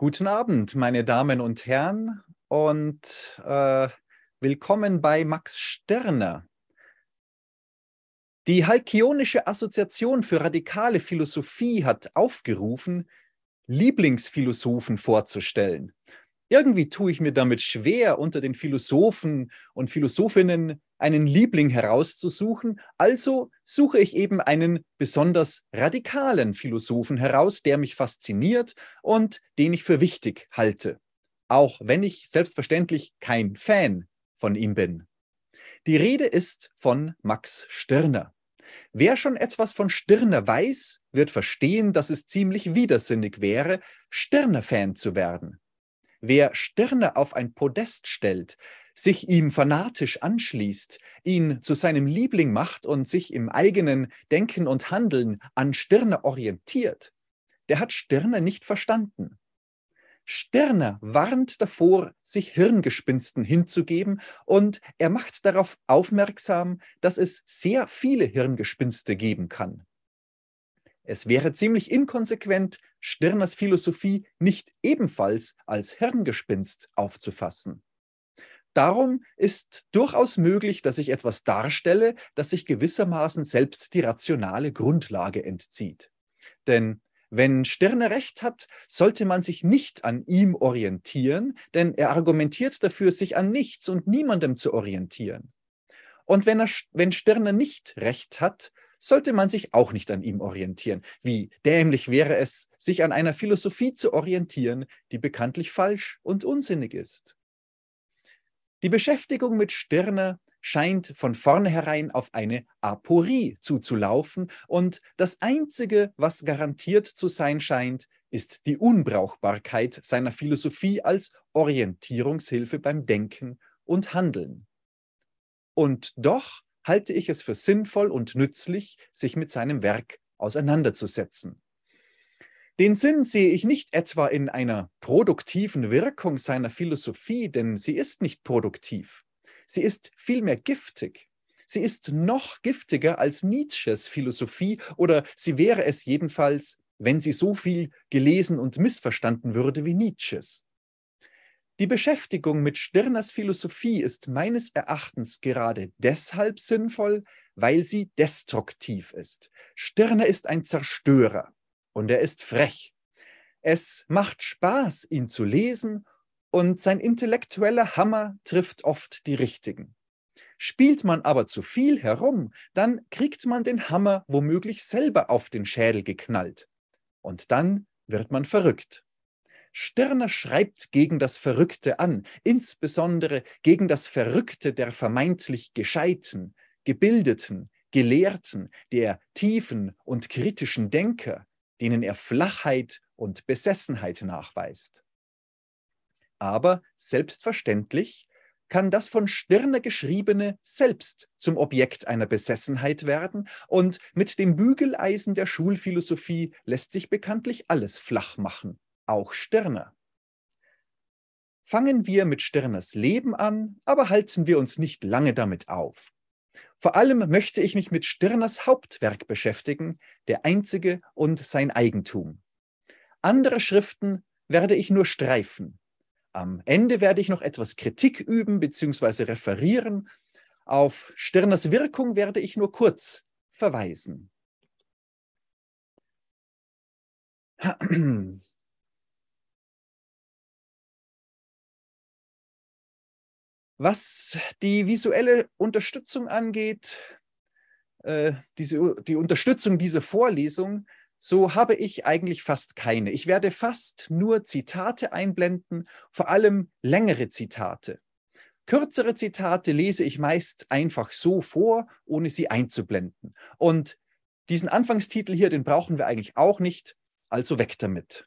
Guten Abend, meine Damen und Herren, und äh, willkommen bei Max Stirner. Die Halkionische Assoziation für radikale Philosophie hat aufgerufen, Lieblingsphilosophen vorzustellen. Irgendwie tue ich mir damit schwer, unter den Philosophen und Philosophinnen einen Liebling herauszusuchen, also suche ich eben einen besonders radikalen Philosophen heraus, der mich fasziniert und den ich für wichtig halte, auch wenn ich selbstverständlich kein Fan von ihm bin. Die Rede ist von Max Stirner. Wer schon etwas von Stirner weiß, wird verstehen, dass es ziemlich widersinnig wäre, Stirner-Fan zu werden. Wer Stirner auf ein Podest stellt, sich ihm fanatisch anschließt, ihn zu seinem Liebling macht und sich im eigenen Denken und Handeln an Stirner orientiert, der hat Stirner nicht verstanden. Stirner warnt davor, sich Hirngespinsten hinzugeben und er macht darauf aufmerksam, dass es sehr viele Hirngespinste geben kann. Es wäre ziemlich inkonsequent, Stirners Philosophie nicht ebenfalls als Hirngespinst aufzufassen. Darum ist durchaus möglich, dass ich etwas darstelle, das sich gewissermaßen selbst die rationale Grundlage entzieht. Denn wenn Stirner recht hat, sollte man sich nicht an ihm orientieren, denn er argumentiert dafür, sich an nichts und niemandem zu orientieren. Und wenn, er, wenn Stirner nicht recht hat, sollte man sich auch nicht an ihm orientieren. Wie dämlich wäre es, sich an einer Philosophie zu orientieren, die bekanntlich falsch und unsinnig ist. Die Beschäftigung mit Stirner scheint von vornherein auf eine Aporie zuzulaufen und das Einzige, was garantiert zu sein scheint, ist die Unbrauchbarkeit seiner Philosophie als Orientierungshilfe beim Denken und Handeln. Und doch halte ich es für sinnvoll und nützlich, sich mit seinem Werk auseinanderzusetzen. Den Sinn sehe ich nicht etwa in einer produktiven Wirkung seiner Philosophie, denn sie ist nicht produktiv. Sie ist vielmehr giftig. Sie ist noch giftiger als Nietzsches Philosophie oder sie wäre es jedenfalls, wenn sie so viel gelesen und missverstanden würde wie Nietzsches. Die Beschäftigung mit Stirners Philosophie ist meines Erachtens gerade deshalb sinnvoll, weil sie destruktiv ist. Stirner ist ein Zerstörer und er ist frech. Es macht Spaß, ihn zu lesen und sein intellektueller Hammer trifft oft die richtigen. Spielt man aber zu viel herum, dann kriegt man den Hammer womöglich selber auf den Schädel geknallt. Und dann wird man verrückt. Stirner schreibt gegen das Verrückte an, insbesondere gegen das Verrückte der vermeintlich Gescheiten, Gebildeten, Gelehrten, der tiefen und kritischen Denker, denen er Flachheit und Besessenheit nachweist. Aber selbstverständlich kann das von Stirner geschriebene selbst zum Objekt einer Besessenheit werden und mit dem Bügeleisen der Schulphilosophie lässt sich bekanntlich alles flach machen, auch Stirner. Fangen wir mit Stirners Leben an, aber halten wir uns nicht lange damit auf. Vor allem möchte ich mich mit Stirners Hauptwerk beschäftigen, der Einzige und sein Eigentum. Andere Schriften werde ich nur streifen. Am Ende werde ich noch etwas Kritik üben bzw. referieren. Auf Stirners Wirkung werde ich nur kurz verweisen. Was die visuelle Unterstützung angeht, äh, diese, die Unterstützung dieser Vorlesung, so habe ich eigentlich fast keine. Ich werde fast nur Zitate einblenden, vor allem längere Zitate. Kürzere Zitate lese ich meist einfach so vor, ohne sie einzublenden. Und diesen Anfangstitel hier, den brauchen wir eigentlich auch nicht, also weg damit.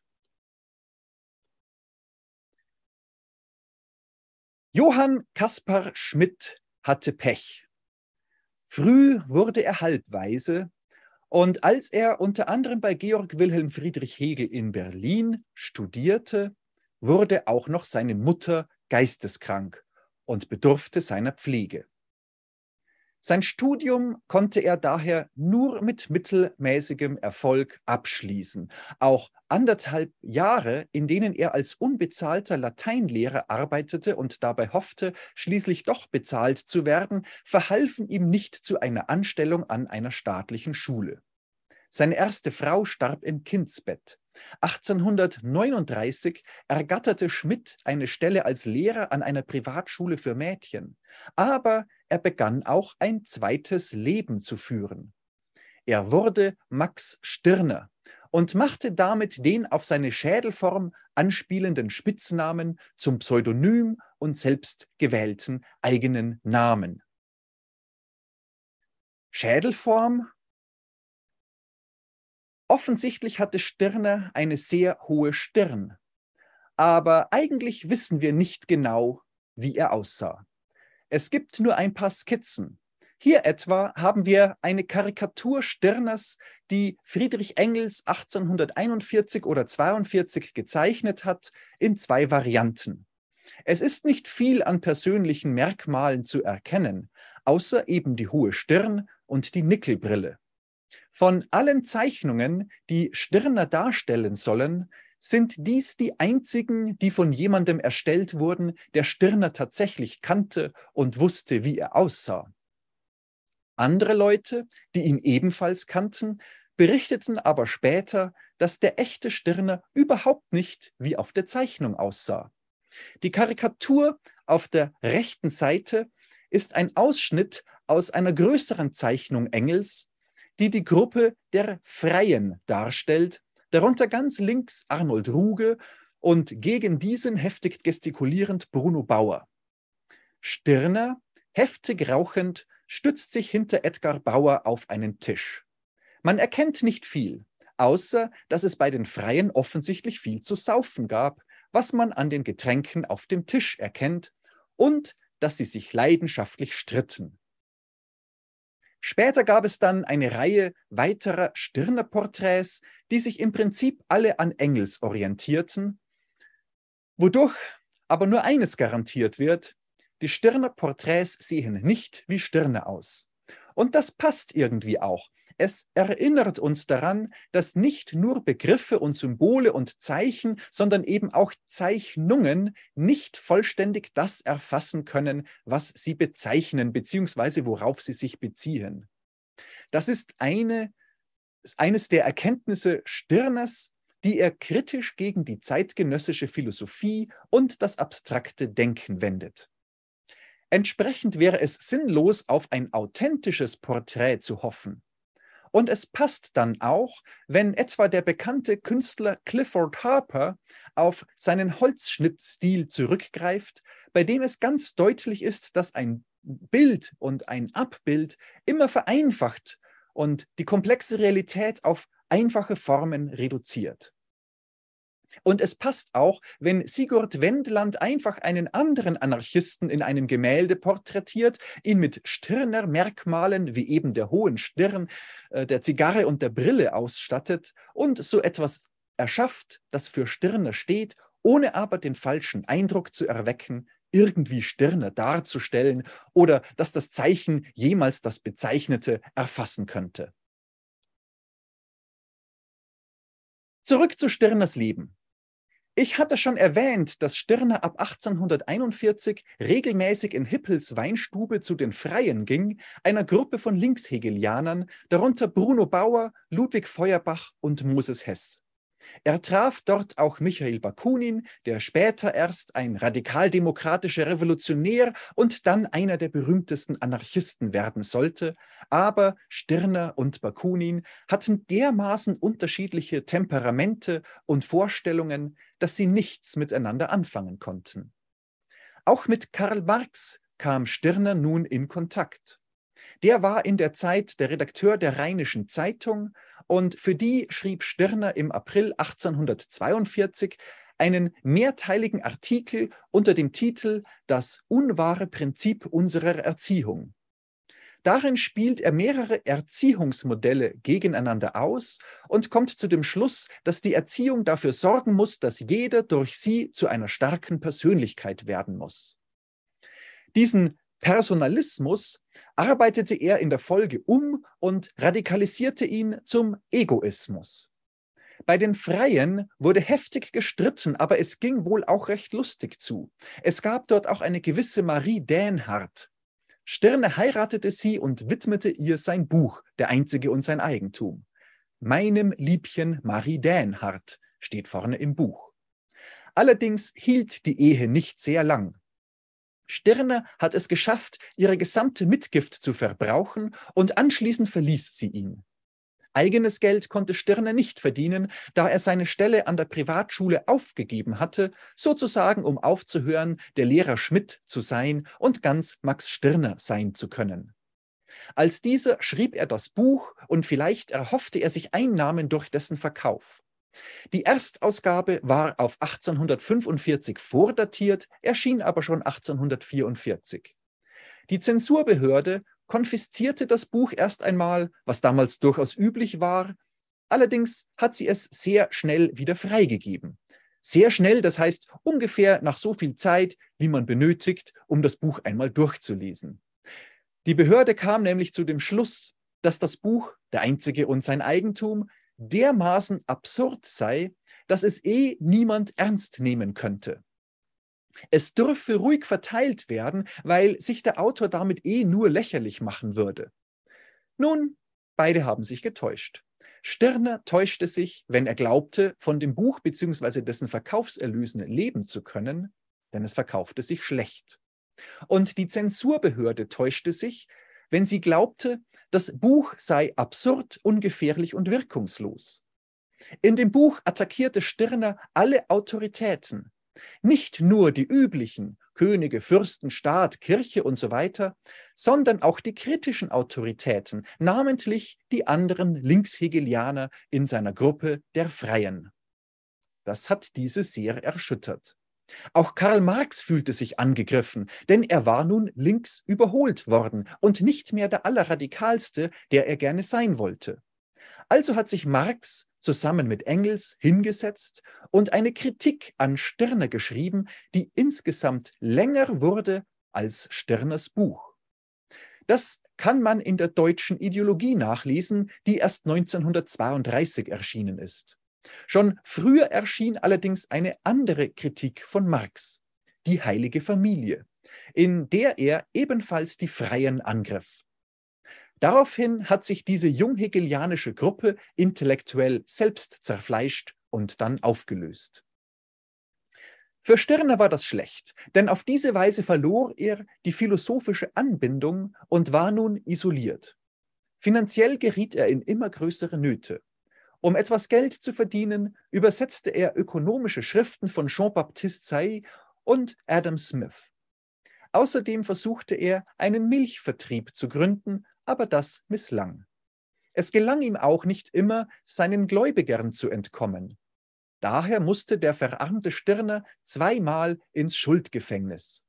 Johann Kaspar Schmidt hatte Pech. Früh wurde er halbweise und als er unter anderem bei Georg Wilhelm Friedrich Hegel in Berlin studierte, wurde auch noch seine Mutter geisteskrank und bedurfte seiner Pflege. Sein Studium konnte er daher nur mit mittelmäßigem Erfolg abschließen. Auch anderthalb Jahre, in denen er als unbezahlter Lateinlehrer arbeitete und dabei hoffte, schließlich doch bezahlt zu werden, verhalfen ihm nicht zu einer Anstellung an einer staatlichen Schule. Seine erste Frau starb im Kindsbett. 1839 ergatterte Schmidt eine Stelle als Lehrer an einer Privatschule für Mädchen. Aber er begann auch ein zweites Leben zu führen. Er wurde Max Stirner und machte damit den auf seine Schädelform anspielenden Spitznamen zum Pseudonym und selbst gewählten eigenen Namen. Schädelform? Offensichtlich hatte Stirner eine sehr hohe Stirn, aber eigentlich wissen wir nicht genau, wie er aussah. Es gibt nur ein paar Skizzen. Hier etwa haben wir eine Karikatur Stirners, die Friedrich Engels 1841 oder 42 gezeichnet hat, in zwei Varianten. Es ist nicht viel an persönlichen Merkmalen zu erkennen, außer eben die hohe Stirn und die Nickelbrille. Von allen Zeichnungen, die Stirner darstellen sollen, sind dies die einzigen, die von jemandem erstellt wurden, der Stirner tatsächlich kannte und wusste, wie er aussah? Andere Leute, die ihn ebenfalls kannten, berichteten aber später, dass der echte Stirner überhaupt nicht wie auf der Zeichnung aussah. Die Karikatur auf der rechten Seite ist ein Ausschnitt aus einer größeren Zeichnung Engels, die die Gruppe der Freien darstellt, Darunter ganz links Arnold Ruge und gegen diesen heftig gestikulierend Bruno Bauer. Stirner, heftig rauchend, stützt sich hinter Edgar Bauer auf einen Tisch. Man erkennt nicht viel, außer dass es bei den Freien offensichtlich viel zu saufen gab, was man an den Getränken auf dem Tisch erkennt, und dass sie sich leidenschaftlich stritten. Später gab es dann eine Reihe weiterer Stirner-Porträts, die sich im Prinzip alle an Engels orientierten, wodurch aber nur eines garantiert wird, die Stirner-Porträts sehen nicht wie Stirner aus. Und das passt irgendwie auch. Es erinnert uns daran, dass nicht nur Begriffe und Symbole und Zeichen, sondern eben auch Zeichnungen nicht vollständig das erfassen können, was sie bezeichnen bzw. worauf sie sich beziehen. Das ist eine, eines der Erkenntnisse Stirners, die er kritisch gegen die zeitgenössische Philosophie und das abstrakte Denken wendet. Entsprechend wäre es sinnlos, auf ein authentisches Porträt zu hoffen. Und es passt dann auch, wenn etwa der bekannte Künstler Clifford Harper auf seinen Holzschnittstil zurückgreift, bei dem es ganz deutlich ist, dass ein Bild und ein Abbild immer vereinfacht und die komplexe Realität auf einfache Formen reduziert. Und es passt auch, wenn Sigurd Wendland einfach einen anderen Anarchisten in einem Gemälde porträtiert, ihn mit Stirner Merkmalen wie eben der hohen Stirn, äh, der Zigarre und der Brille ausstattet und so etwas erschafft, das für Stirner steht, ohne aber den falschen Eindruck zu erwecken, irgendwie Stirner darzustellen oder dass das Zeichen jemals das Bezeichnete erfassen könnte. Zurück zu Stirners Leben. Ich hatte schon erwähnt, dass Stirner ab 1841 regelmäßig in Hippels Weinstube zu den Freien ging, einer Gruppe von Linkshegelianern, darunter Bruno Bauer, Ludwig Feuerbach und Moses Hess. Er traf dort auch Michael Bakunin, der später erst ein radikaldemokratischer Revolutionär und dann einer der berühmtesten Anarchisten werden sollte, aber Stirner und Bakunin hatten dermaßen unterschiedliche Temperamente und Vorstellungen, dass sie nichts miteinander anfangen konnten. Auch mit Karl Marx kam Stirner nun in Kontakt. Der war in der Zeit der Redakteur der Rheinischen Zeitung und für die schrieb Stirner im April 1842 einen mehrteiligen Artikel unter dem Titel Das unwahre Prinzip unserer Erziehung. Darin spielt er mehrere Erziehungsmodelle gegeneinander aus und kommt zu dem Schluss, dass die Erziehung dafür sorgen muss, dass jeder durch sie zu einer starken Persönlichkeit werden muss. Diesen Personalismus arbeitete er in der Folge um und radikalisierte ihn zum Egoismus. Bei den Freien wurde heftig gestritten, aber es ging wohl auch recht lustig zu. Es gab dort auch eine gewisse Marie Dänhardt. Stirne heiratete sie und widmete ihr sein Buch, Der Einzige und sein Eigentum. Meinem Liebchen Marie Dänhardt steht vorne im Buch. Allerdings hielt die Ehe nicht sehr lang. Stirner hat es geschafft, ihre gesamte Mitgift zu verbrauchen und anschließend verließ sie ihn. Eigenes Geld konnte Stirner nicht verdienen, da er seine Stelle an der Privatschule aufgegeben hatte, sozusagen um aufzuhören, der Lehrer Schmidt zu sein und ganz Max Stirner sein zu können. Als dieser schrieb er das Buch und vielleicht erhoffte er sich Einnahmen durch dessen Verkauf. Die Erstausgabe war auf 1845 vordatiert, erschien aber schon 1844. Die Zensurbehörde konfiszierte das Buch erst einmal, was damals durchaus üblich war, allerdings hat sie es sehr schnell wieder freigegeben. Sehr schnell, das heißt ungefähr nach so viel Zeit, wie man benötigt, um das Buch einmal durchzulesen. Die Behörde kam nämlich zu dem Schluss, dass das Buch, der einzige und sein Eigentum, dermaßen absurd sei, dass es eh niemand ernst nehmen könnte. Es dürfe ruhig verteilt werden, weil sich der Autor damit eh nur lächerlich machen würde. Nun, beide haben sich getäuscht. Stirner täuschte sich, wenn er glaubte, von dem Buch bzw. dessen Verkaufserlösen leben zu können, denn es verkaufte sich schlecht. Und die Zensurbehörde täuschte sich, wenn sie glaubte, das Buch sei absurd, ungefährlich und wirkungslos. In dem Buch attackierte Stirner alle Autoritäten, nicht nur die üblichen Könige, Fürsten, Staat, Kirche und so weiter, sondern auch die kritischen Autoritäten, namentlich die anderen Linkshegelianer in seiner Gruppe der Freien. Das hat diese sehr erschüttert. Auch Karl Marx fühlte sich angegriffen, denn er war nun links überholt worden und nicht mehr der Allerradikalste, der er gerne sein wollte. Also hat sich Marx zusammen mit Engels hingesetzt und eine Kritik an Stirner geschrieben, die insgesamt länger wurde als Stirners Buch. Das kann man in der deutschen Ideologie nachlesen, die erst 1932 erschienen ist. Schon früher erschien allerdings eine andere Kritik von Marx, die heilige Familie, in der er ebenfalls die Freien angriff. Daraufhin hat sich diese junghegelianische Gruppe intellektuell selbst zerfleischt und dann aufgelöst. Für Stirner war das schlecht, denn auf diese Weise verlor er die philosophische Anbindung und war nun isoliert. Finanziell geriet er in immer größere Nöte. Um etwas Geld zu verdienen, übersetzte er ökonomische Schriften von Jean-Baptiste Say und Adam Smith. Außerdem versuchte er, einen Milchvertrieb zu gründen, aber das misslang. Es gelang ihm auch nicht immer, seinen Gläubigern zu entkommen. Daher musste der verarmte Stirner zweimal ins Schuldgefängnis.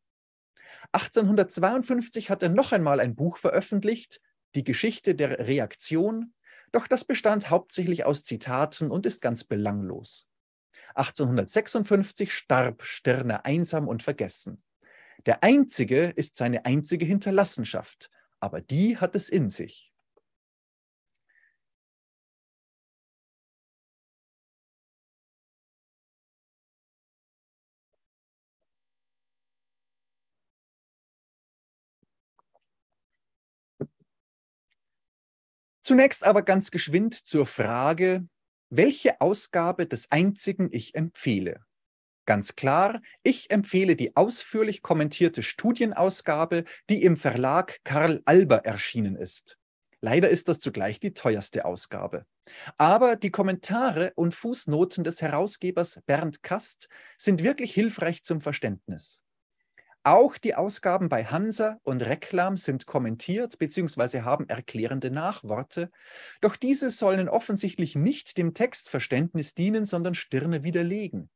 1852 hat er noch einmal ein Buch veröffentlicht, Die Geschichte der Reaktion, doch das bestand hauptsächlich aus Zitaten und ist ganz belanglos. 1856 starb Stirner einsam und vergessen. Der Einzige ist seine einzige Hinterlassenschaft, aber die hat es in sich. Zunächst aber ganz geschwind zur Frage, welche Ausgabe des einzigen ich empfehle. Ganz klar, ich empfehle die ausführlich kommentierte Studienausgabe, die im Verlag Karl Alber erschienen ist. Leider ist das zugleich die teuerste Ausgabe. Aber die Kommentare und Fußnoten des Herausgebers Bernd Kast sind wirklich hilfreich zum Verständnis. Auch die Ausgaben bei Hansa und Reklam sind kommentiert bzw. haben erklärende Nachworte, doch diese sollen offensichtlich nicht dem Textverständnis dienen, sondern Stirne widerlegen.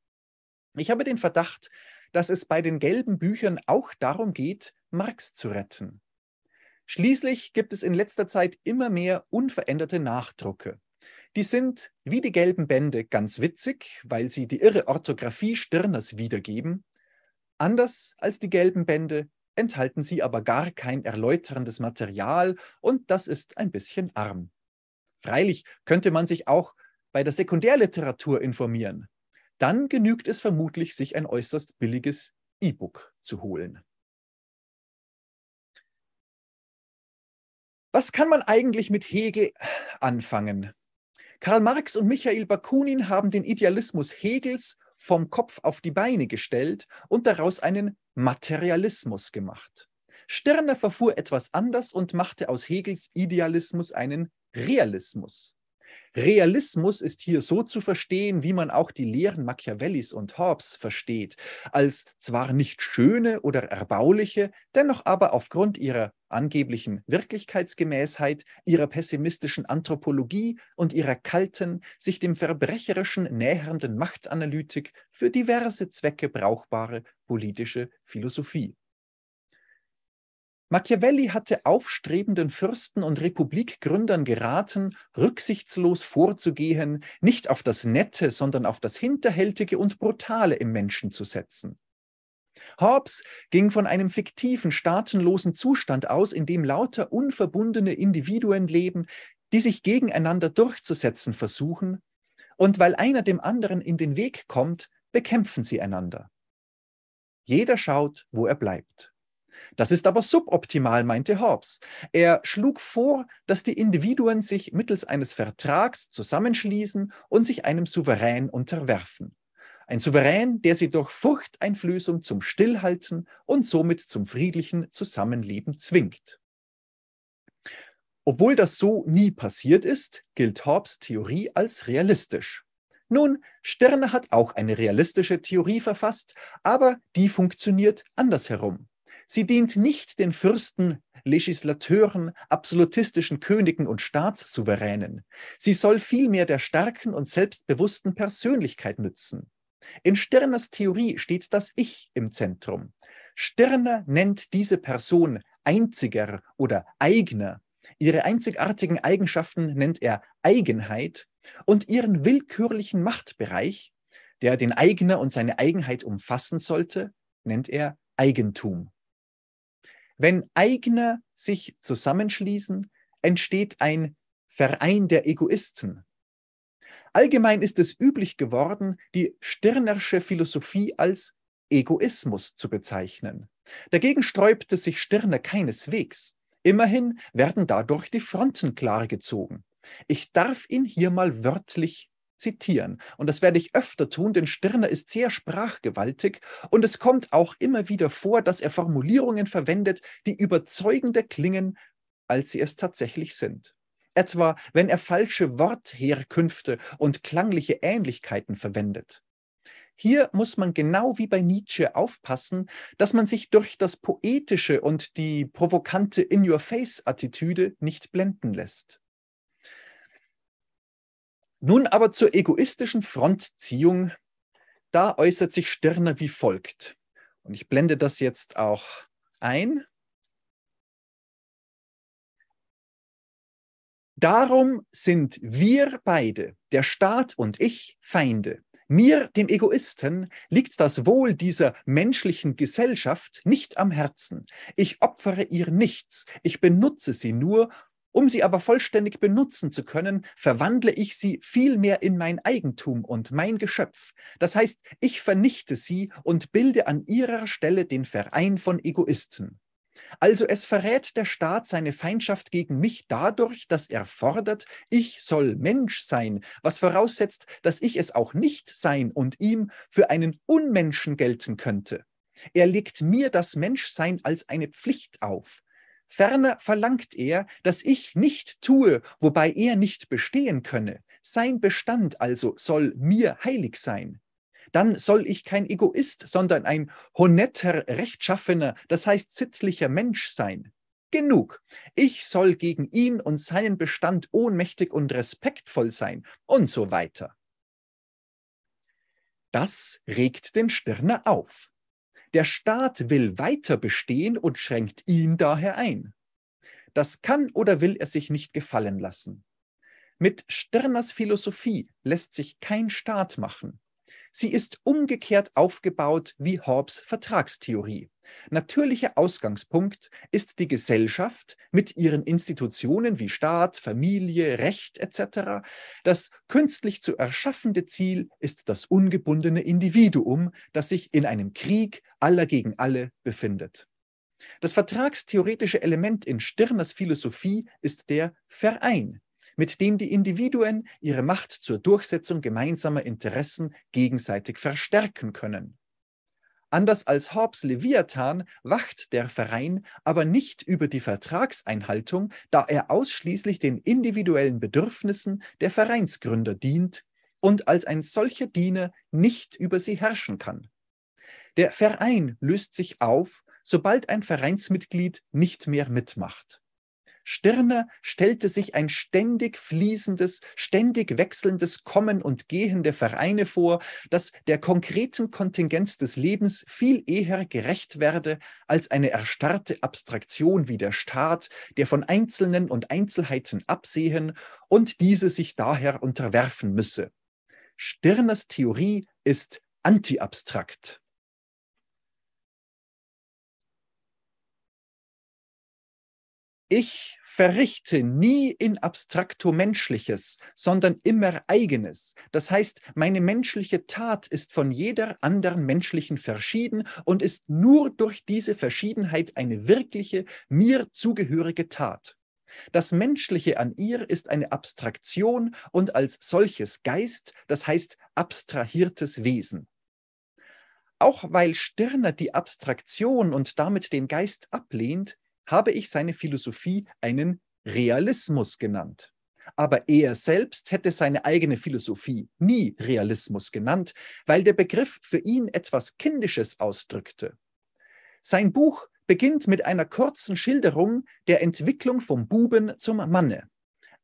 Ich habe den Verdacht, dass es bei den gelben Büchern auch darum geht, Marx zu retten. Schließlich gibt es in letzter Zeit immer mehr unveränderte Nachdrucke. Die sind, wie die gelben Bände, ganz witzig, weil sie die irre Orthographie Stirners wiedergeben Anders als die gelben Bände enthalten sie aber gar kein erläuterndes Material und das ist ein bisschen arm. Freilich könnte man sich auch bei der Sekundärliteratur informieren. Dann genügt es vermutlich, sich ein äußerst billiges E-Book zu holen. Was kann man eigentlich mit Hegel anfangen? Karl Marx und Michael Bakunin haben den Idealismus Hegels vom Kopf auf die Beine gestellt und daraus einen Materialismus gemacht. Stirner verfuhr etwas anders und machte aus Hegels Idealismus einen Realismus. Realismus ist hier so zu verstehen, wie man auch die Lehren Machiavellis und Hobbes versteht, als zwar nicht schöne oder erbauliche, dennoch aber aufgrund ihrer angeblichen Wirklichkeitsgemäßheit, ihrer pessimistischen Anthropologie und ihrer kalten, sich dem verbrecherischen nähernden Machtanalytik für diverse Zwecke brauchbare politische Philosophie. Machiavelli hatte aufstrebenden Fürsten und Republikgründern geraten, rücksichtslos vorzugehen, nicht auf das Nette, sondern auf das Hinterhältige und Brutale im Menschen zu setzen. Hobbes ging von einem fiktiven, staatenlosen Zustand aus, in dem lauter unverbundene Individuen leben, die sich gegeneinander durchzusetzen versuchen, und weil einer dem anderen in den Weg kommt, bekämpfen sie einander. Jeder schaut, wo er bleibt. Das ist aber suboptimal, meinte Hobbes. Er schlug vor, dass die Individuen sich mittels eines Vertrags zusammenschließen und sich einem Souverän unterwerfen. Ein Souverän, der sie durch Furchteinflößung zum Stillhalten und somit zum friedlichen Zusammenleben zwingt. Obwohl das so nie passiert ist, gilt Hobbes Theorie als realistisch. Nun, Stirner hat auch eine realistische Theorie verfasst, aber die funktioniert andersherum. Sie dient nicht den Fürsten, Legislateuren, absolutistischen Königen und Staatssouveränen. Sie soll vielmehr der starken und selbstbewussten Persönlichkeit nützen. In Stirners Theorie steht das Ich im Zentrum. Stirner nennt diese Person einziger oder eigener. Ihre einzigartigen Eigenschaften nennt er Eigenheit und ihren willkürlichen Machtbereich, der den Eigner und seine Eigenheit umfassen sollte, nennt er Eigentum. Wenn Eigner sich zusammenschließen, entsteht ein Verein der Egoisten. Allgemein ist es üblich geworden, die Stirnersche Philosophie als Egoismus zu bezeichnen. Dagegen sträubte sich Stirner keineswegs. Immerhin werden dadurch die Fronten klargezogen. Ich darf ihn hier mal wörtlich zitieren. Und das werde ich öfter tun, denn Stirner ist sehr sprachgewaltig und es kommt auch immer wieder vor, dass er Formulierungen verwendet, die überzeugender klingen, als sie es tatsächlich sind. Etwa, wenn er falsche Wortherkünfte und klangliche Ähnlichkeiten verwendet. Hier muss man genau wie bei Nietzsche aufpassen, dass man sich durch das Poetische und die provokante In-Your-Face-Attitüde nicht blenden lässt. Nun aber zur egoistischen Frontziehung. Da äußert sich Stirner wie folgt. Und ich blende das jetzt auch ein. Darum sind wir beide, der Staat und ich, Feinde. Mir, dem Egoisten, liegt das Wohl dieser menschlichen Gesellschaft nicht am Herzen. Ich opfere ihr nichts, ich benutze sie nur um sie aber vollständig benutzen zu können, verwandle ich sie vielmehr in mein Eigentum und mein Geschöpf. Das heißt, ich vernichte sie und bilde an ihrer Stelle den Verein von Egoisten. Also es verrät der Staat seine Feindschaft gegen mich dadurch, dass er fordert, ich soll Mensch sein, was voraussetzt, dass ich es auch nicht sein und ihm für einen Unmenschen gelten könnte. Er legt mir das Menschsein als eine Pflicht auf. Ferner verlangt er, dass ich nicht tue, wobei er nicht bestehen könne. Sein Bestand also soll mir heilig sein. Dann soll ich kein Egoist, sondern ein honetter, rechtschaffener, das heißt sittlicher Mensch sein. Genug. Ich soll gegen ihn und seinen Bestand ohnmächtig und respektvoll sein und so weiter. Das regt den Stirner auf. Der Staat will weiter bestehen und schränkt ihn daher ein. Das kann oder will er sich nicht gefallen lassen. Mit Stirners Philosophie lässt sich kein Staat machen. Sie ist umgekehrt aufgebaut wie Hobbes Vertragstheorie. Natürlicher Ausgangspunkt ist die Gesellschaft mit ihren Institutionen wie Staat, Familie, Recht etc. Das künstlich zu erschaffende Ziel ist das ungebundene Individuum, das sich in einem Krieg aller gegen alle befindet. Das vertragstheoretische Element in Stirners Philosophie ist der Verein, mit dem die Individuen ihre Macht zur Durchsetzung gemeinsamer Interessen gegenseitig verstärken können. Anders als Hobbes Leviathan wacht der Verein aber nicht über die Vertragseinhaltung, da er ausschließlich den individuellen Bedürfnissen der Vereinsgründer dient und als ein solcher Diener nicht über sie herrschen kann. Der Verein löst sich auf, sobald ein Vereinsmitglied nicht mehr mitmacht. Stirner stellte sich ein ständig fließendes, ständig wechselndes Kommen und Gehen der Vereine vor, das der konkreten Kontingenz des Lebens viel eher gerecht werde als eine erstarrte Abstraktion wie der Staat, der von Einzelnen und Einzelheiten absehen und diese sich daher unterwerfen müsse. Stirners Theorie ist antiabstrakt. Ich verrichte nie in abstrakto Menschliches, sondern immer Eigenes. Das heißt, meine menschliche Tat ist von jeder anderen menschlichen verschieden und ist nur durch diese Verschiedenheit eine wirkliche, mir zugehörige Tat. Das Menschliche an ihr ist eine Abstraktion und als solches Geist, das heißt abstrahiertes Wesen. Auch weil Stirner die Abstraktion und damit den Geist ablehnt, habe ich seine Philosophie einen Realismus genannt. Aber er selbst hätte seine eigene Philosophie nie Realismus genannt, weil der Begriff für ihn etwas Kindisches ausdrückte. Sein Buch beginnt mit einer kurzen Schilderung der Entwicklung vom Buben zum Manne.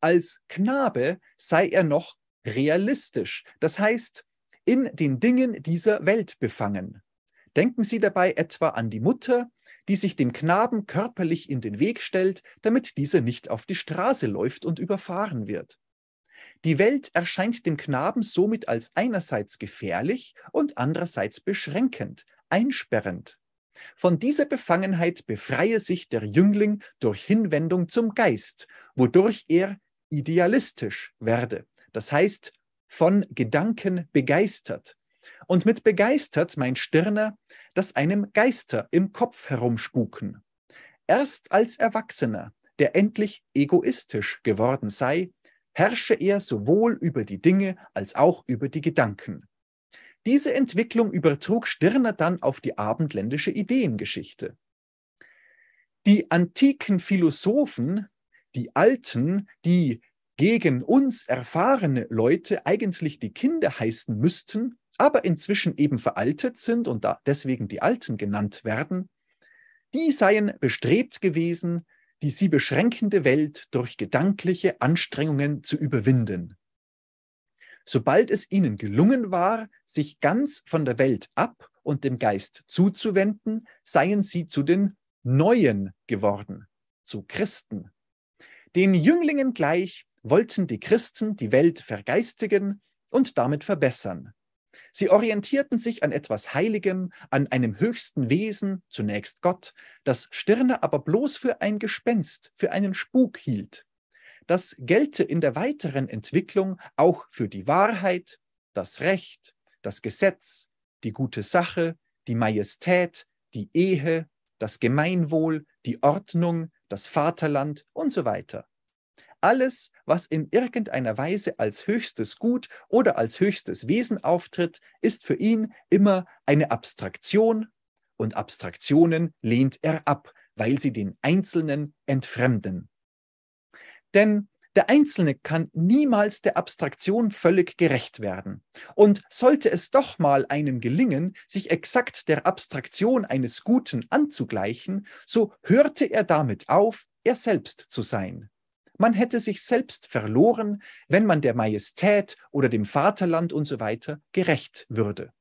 Als Knabe sei er noch realistisch, das heißt in den Dingen dieser Welt befangen. Denken Sie dabei etwa an die Mutter, die sich dem Knaben körperlich in den Weg stellt, damit dieser nicht auf die Straße läuft und überfahren wird. Die Welt erscheint dem Knaben somit als einerseits gefährlich und andererseits beschränkend, einsperrend. Von dieser Befangenheit befreie sich der Jüngling durch Hinwendung zum Geist, wodurch er idealistisch werde, das heißt von Gedanken begeistert, und mit begeistert mein Stirner, dass einem Geister im Kopf herumspuken. Erst als Erwachsener, der endlich egoistisch geworden sei, herrsche er sowohl über die Dinge als auch über die Gedanken. Diese Entwicklung übertrug Stirner dann auf die abendländische Ideengeschichte. Die antiken Philosophen, die Alten, die gegen uns erfahrene Leute eigentlich die Kinder heißen müssten, aber inzwischen eben veraltet sind und deswegen die Alten genannt werden, die seien bestrebt gewesen, die sie beschränkende Welt durch gedankliche Anstrengungen zu überwinden. Sobald es ihnen gelungen war, sich ganz von der Welt ab und dem Geist zuzuwenden, seien sie zu den Neuen geworden, zu Christen. Den Jünglingen gleich wollten die Christen die Welt vergeistigen und damit verbessern. Sie orientierten sich an etwas Heiligem, an einem höchsten Wesen, zunächst Gott, das Stirne aber bloß für ein Gespenst, für einen Spuk hielt. Das gelte in der weiteren Entwicklung auch für die Wahrheit, das Recht, das Gesetz, die gute Sache, die Majestät, die Ehe, das Gemeinwohl, die Ordnung, das Vaterland und so weiter. Alles, was in irgendeiner Weise als höchstes Gut oder als höchstes Wesen auftritt, ist für ihn immer eine Abstraktion und Abstraktionen lehnt er ab, weil sie den Einzelnen entfremden. Denn der Einzelne kann niemals der Abstraktion völlig gerecht werden. Und sollte es doch mal einem gelingen, sich exakt der Abstraktion eines Guten anzugleichen, so hörte er damit auf, er selbst zu sein. Man hätte sich selbst verloren, wenn man der Majestät oder dem Vaterland und so weiter gerecht würde.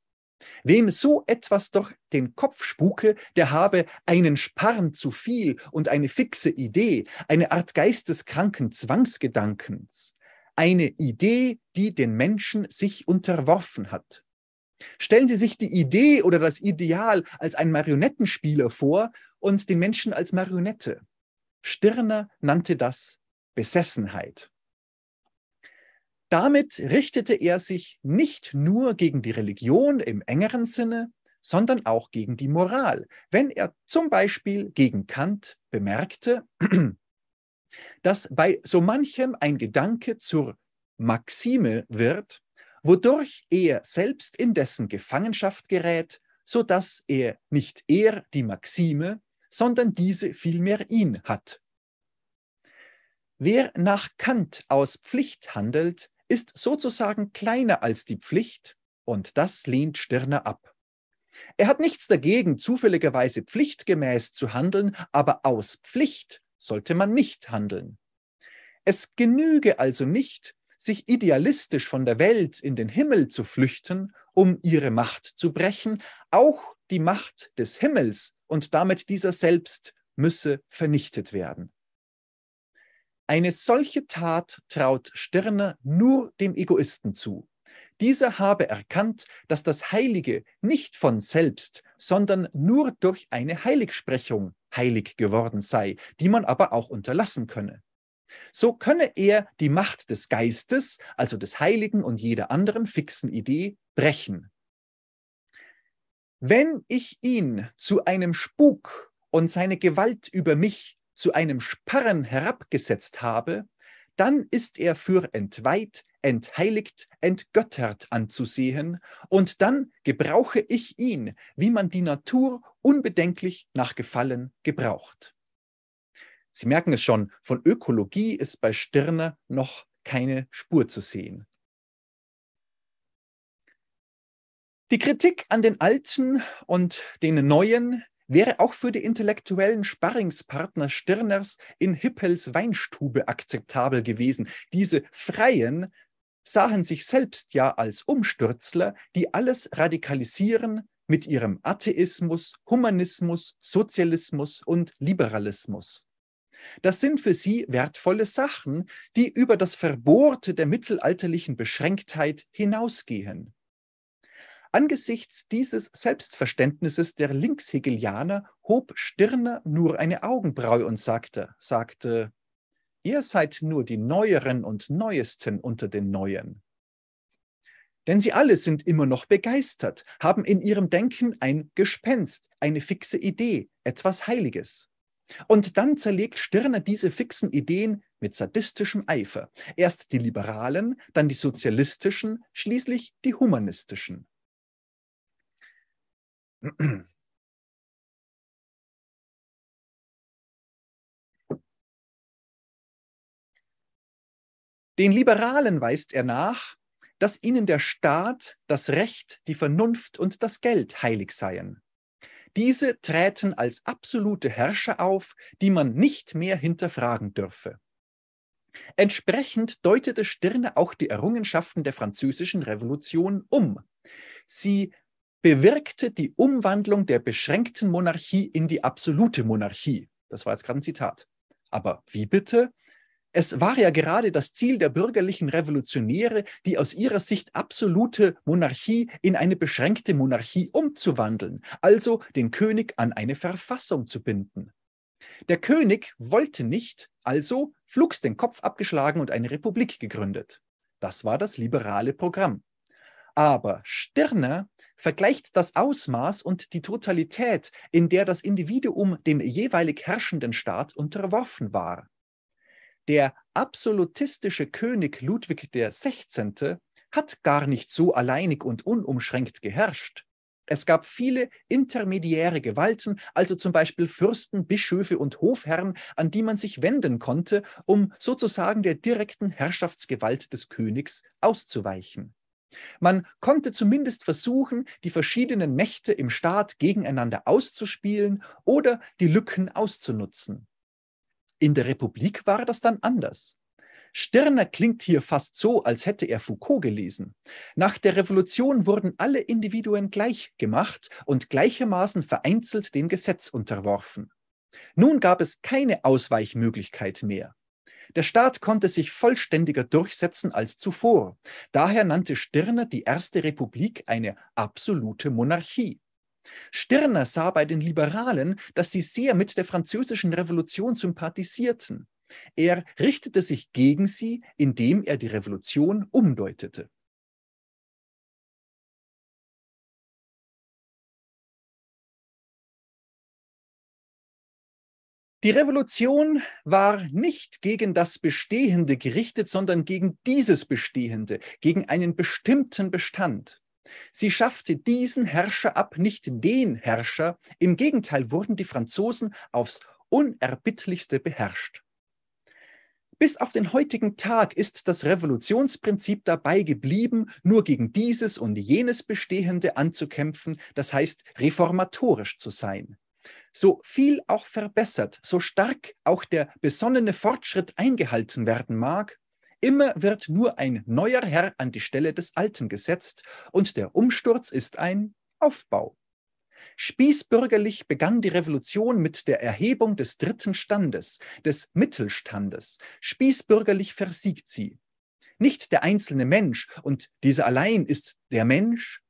Wem so etwas doch den Kopf spuke, der habe einen Sparren zu viel und eine fixe Idee, eine Art geisteskranken Zwangsgedankens, eine Idee, die den Menschen sich unterworfen hat. Stellen Sie sich die Idee oder das Ideal als einen Marionettenspieler vor und den Menschen als Marionette. Stirner nannte das Besessenheit. Damit richtete er sich nicht nur gegen die Religion im engeren Sinne, sondern auch gegen die Moral, wenn er zum Beispiel gegen Kant bemerkte, dass bei so manchem ein Gedanke zur Maxime wird, wodurch er selbst in dessen Gefangenschaft gerät, so dass er nicht er die Maxime, sondern diese vielmehr ihn hat. Wer nach Kant aus Pflicht handelt, ist sozusagen kleiner als die Pflicht und das lehnt Stirner ab. Er hat nichts dagegen, zufälligerweise pflichtgemäß zu handeln, aber aus Pflicht sollte man nicht handeln. Es genüge also nicht, sich idealistisch von der Welt in den Himmel zu flüchten, um ihre Macht zu brechen, auch die Macht des Himmels und damit dieser selbst müsse vernichtet werden. Eine solche Tat traut Stirner nur dem Egoisten zu. Dieser habe erkannt, dass das Heilige nicht von selbst, sondern nur durch eine Heiligsprechung heilig geworden sei, die man aber auch unterlassen könne. So könne er die Macht des Geistes, also des Heiligen und jeder anderen fixen Idee, brechen. Wenn ich ihn zu einem Spuk und seine Gewalt über mich zu einem Sparren herabgesetzt habe, dann ist er für entweiht, entheiligt, entgöttert anzusehen, und dann gebrauche ich ihn, wie man die Natur unbedenklich nach Gefallen gebraucht. Sie merken es schon, von Ökologie ist bei Stirner noch keine Spur zu sehen. Die Kritik an den alten und den neuen wäre auch für die intellektuellen Sparringspartner Stirners in Hippels Weinstube akzeptabel gewesen. Diese Freien sahen sich selbst ja als Umstürzler, die alles radikalisieren mit ihrem Atheismus, Humanismus, Sozialismus und Liberalismus. Das sind für sie wertvolle Sachen, die über das Verbohrte der mittelalterlichen Beschränktheit hinausgehen. Angesichts dieses Selbstverständnisses der Linkshegelianer hob Stirner nur eine Augenbraue und sagte, sagte, ihr seid nur die Neueren und Neuesten unter den Neuen. Denn sie alle sind immer noch begeistert, haben in ihrem Denken ein Gespenst, eine fixe Idee, etwas Heiliges. Und dann zerlegt Stirner diese fixen Ideen mit sadistischem Eifer. Erst die liberalen, dann die sozialistischen, schließlich die humanistischen. Den Liberalen weist er nach, dass ihnen der Staat, das Recht, die Vernunft und das Geld heilig seien. Diese träten als absolute Herrscher auf, die man nicht mehr hinterfragen dürfe. Entsprechend deutete Stirne auch die Errungenschaften der französischen Revolution um. Sie bewirkte die Umwandlung der beschränkten Monarchie in die absolute Monarchie. Das war jetzt gerade ein Zitat. Aber wie bitte? Es war ja gerade das Ziel der bürgerlichen Revolutionäre, die aus ihrer Sicht absolute Monarchie in eine beschränkte Monarchie umzuwandeln, also den König an eine Verfassung zu binden. Der König wollte nicht, also flugs den Kopf abgeschlagen und eine Republik gegründet. Das war das liberale Programm. Aber Stirner vergleicht das Ausmaß und die Totalität, in der das Individuum dem jeweilig herrschenden Staat unterworfen war. Der absolutistische König Ludwig XVI. hat gar nicht so alleinig und unumschränkt geherrscht. Es gab viele intermediäre Gewalten, also zum Beispiel Fürsten, Bischöfe und Hofherren, an die man sich wenden konnte, um sozusagen der direkten Herrschaftsgewalt des Königs auszuweichen. Man konnte zumindest versuchen, die verschiedenen Mächte im Staat gegeneinander auszuspielen oder die Lücken auszunutzen. In der Republik war das dann anders. Stirner klingt hier fast so, als hätte er Foucault gelesen. Nach der Revolution wurden alle Individuen gleich gemacht und gleichermaßen vereinzelt dem Gesetz unterworfen. Nun gab es keine Ausweichmöglichkeit mehr. Der Staat konnte sich vollständiger durchsetzen als zuvor. Daher nannte Stirner die Erste Republik eine absolute Monarchie. Stirner sah bei den Liberalen, dass sie sehr mit der französischen Revolution sympathisierten. Er richtete sich gegen sie, indem er die Revolution umdeutete. Die Revolution war nicht gegen das Bestehende gerichtet, sondern gegen dieses Bestehende, gegen einen bestimmten Bestand. Sie schaffte diesen Herrscher ab, nicht den Herrscher. Im Gegenteil wurden die Franzosen aufs unerbittlichste beherrscht. Bis auf den heutigen Tag ist das Revolutionsprinzip dabei geblieben, nur gegen dieses und jenes Bestehende anzukämpfen, das heißt reformatorisch zu sein so viel auch verbessert, so stark auch der besonnene Fortschritt eingehalten werden mag, immer wird nur ein neuer Herr an die Stelle des Alten gesetzt und der Umsturz ist ein Aufbau. Spießbürgerlich begann die Revolution mit der Erhebung des dritten Standes, des Mittelstandes. Spießbürgerlich versiegt sie. Nicht der einzelne Mensch, und dieser allein ist der Mensch,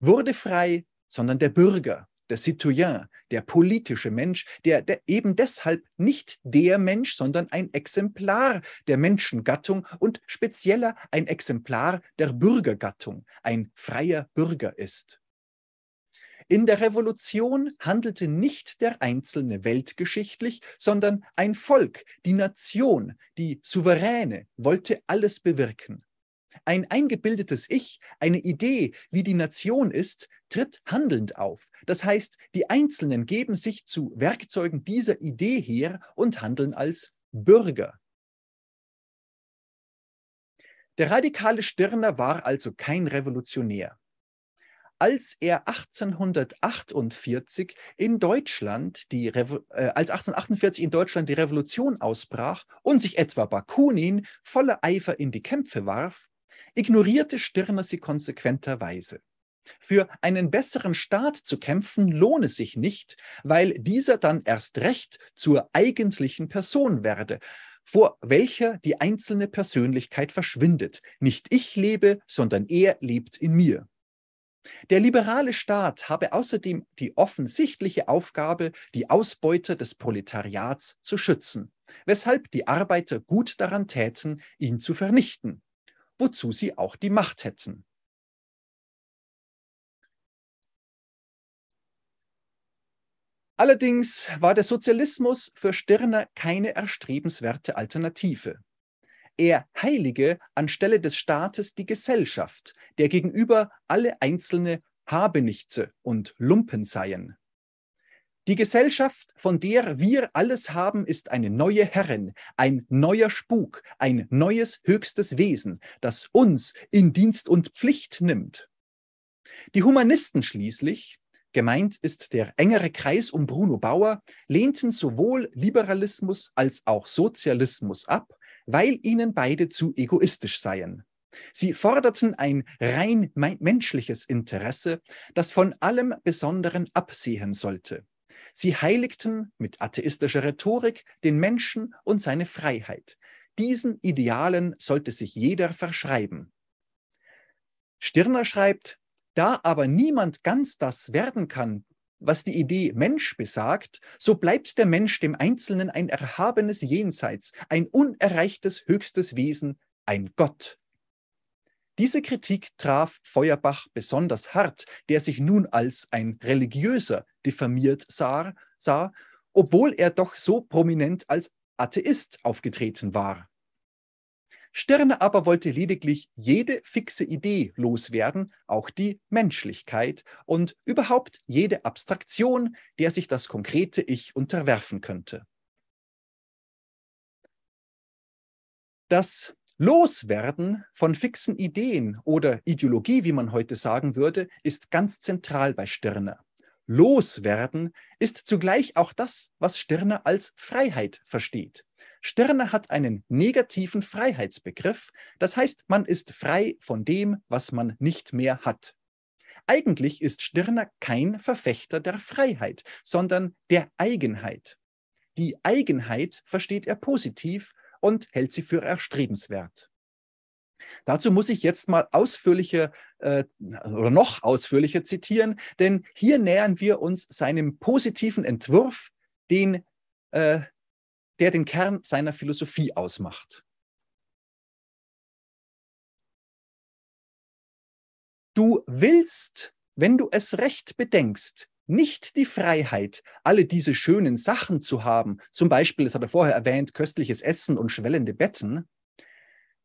wurde frei, sondern der Bürger, der Citoyen, der politische Mensch, der, der eben deshalb nicht der Mensch, sondern ein Exemplar der Menschengattung und spezieller ein Exemplar der Bürgergattung, ein freier Bürger ist. In der Revolution handelte nicht der Einzelne weltgeschichtlich, sondern ein Volk, die Nation, die Souveräne wollte alles bewirken. Ein eingebildetes Ich, eine Idee, wie die Nation ist, tritt handelnd auf. Das heißt, die Einzelnen geben sich zu Werkzeugen dieser Idee her und handeln als Bürger. Der radikale Stirner war also kein Revolutionär. Als er 1848 in Deutschland die Revo äh, als 1848 in Deutschland die Revolution ausbrach und sich etwa Bakunin voller Eifer in die Kämpfe warf, ignorierte Stirner sie konsequenterweise. Für einen besseren Staat zu kämpfen lohne sich nicht, weil dieser dann erst recht zur eigentlichen Person werde, vor welcher die einzelne Persönlichkeit verschwindet. Nicht ich lebe, sondern er lebt in mir. Der liberale Staat habe außerdem die offensichtliche Aufgabe, die Ausbeuter des Proletariats zu schützen, weshalb die Arbeiter gut daran täten, ihn zu vernichten wozu sie auch die Macht hätten. Allerdings war der Sozialismus für Stirner keine erstrebenswerte Alternative. Er heilige anstelle des Staates die Gesellschaft, der gegenüber alle einzelne Habenichtse und Lumpen seien. Die Gesellschaft, von der wir alles haben, ist eine neue Herrin, ein neuer Spuk, ein neues höchstes Wesen, das uns in Dienst und Pflicht nimmt. Die Humanisten schließlich, gemeint ist der engere Kreis um Bruno Bauer, lehnten sowohl Liberalismus als auch Sozialismus ab, weil ihnen beide zu egoistisch seien. Sie forderten ein rein menschliches Interesse, das von allem Besonderen absehen sollte. Sie heiligten mit atheistischer Rhetorik den Menschen und seine Freiheit. Diesen Idealen sollte sich jeder verschreiben. Stirner schreibt, da aber niemand ganz das werden kann, was die Idee Mensch besagt, so bleibt der Mensch dem Einzelnen ein erhabenes Jenseits, ein unerreichtes höchstes Wesen, ein Gott. Diese Kritik traf Feuerbach besonders hart, der sich nun als ein religiöser diffamiert sah, sah obwohl er doch so prominent als Atheist aufgetreten war. Stirner aber wollte lediglich jede fixe Idee loswerden, auch die Menschlichkeit und überhaupt jede Abstraktion, der sich das konkrete Ich unterwerfen könnte. Das Loswerden von fixen Ideen oder Ideologie, wie man heute sagen würde, ist ganz zentral bei Stirner. Loswerden ist zugleich auch das, was Stirner als Freiheit versteht. Stirner hat einen negativen Freiheitsbegriff, das heißt, man ist frei von dem, was man nicht mehr hat. Eigentlich ist Stirner kein Verfechter der Freiheit, sondern der Eigenheit. Die Eigenheit versteht er positiv und hält sie für erstrebenswert. Dazu muss ich jetzt mal ausführlicher äh, oder noch ausführlicher zitieren, denn hier nähern wir uns seinem positiven Entwurf, den, äh, der den Kern seiner Philosophie ausmacht. Du willst, wenn du es recht bedenkst, nicht die Freiheit, alle diese schönen Sachen zu haben, zum Beispiel, das hat er vorher erwähnt, köstliches Essen und schwellende Betten,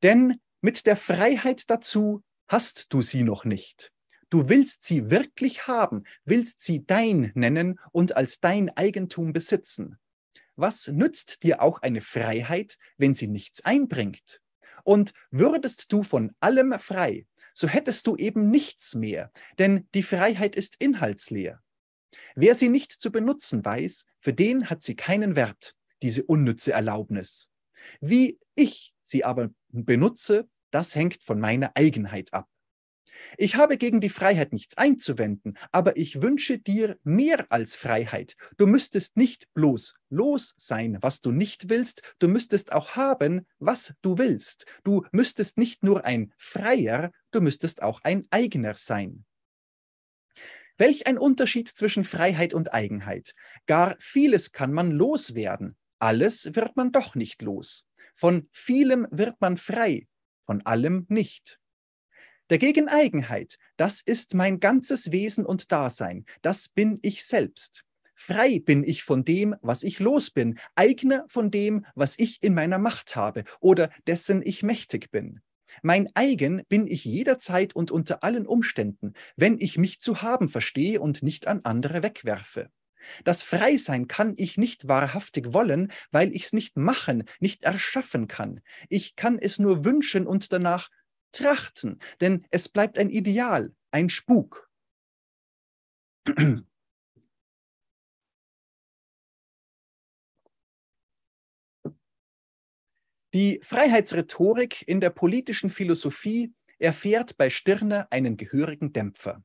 denn mit der Freiheit dazu hast du sie noch nicht. Du willst sie wirklich haben, willst sie dein nennen und als dein Eigentum besitzen. Was nützt dir auch eine Freiheit, wenn sie nichts einbringt? Und würdest du von allem frei, so hättest du eben nichts mehr, denn die Freiheit ist inhaltsleer. Wer sie nicht zu benutzen weiß, für den hat sie keinen Wert, diese unnütze Erlaubnis. Wie ich sie aber benutze, das hängt von meiner Eigenheit ab. Ich habe gegen die Freiheit nichts einzuwenden, aber ich wünsche dir mehr als Freiheit. Du müsstest nicht bloß los sein, was du nicht willst, du müsstest auch haben, was du willst. Du müsstest nicht nur ein Freier, du müsstest auch ein eigener sein. Welch ein Unterschied zwischen Freiheit und Eigenheit. Gar vieles kann man loswerden, alles wird man doch nicht los. Von vielem wird man frei, von allem nicht. Dagegen Eigenheit, das ist mein ganzes Wesen und Dasein, das bin ich selbst. Frei bin ich von dem, was ich los bin, Eigner von dem, was ich in meiner Macht habe oder dessen ich mächtig bin. Mein eigen bin ich jederzeit und unter allen Umständen, wenn ich mich zu haben verstehe und nicht an andere wegwerfe. Das Freisein kann ich nicht wahrhaftig wollen, weil ich's nicht machen, nicht erschaffen kann. Ich kann es nur wünschen und danach trachten, denn es bleibt ein Ideal, ein Spuk. Die Freiheitsrhetorik in der politischen Philosophie erfährt bei Stirner einen gehörigen Dämpfer.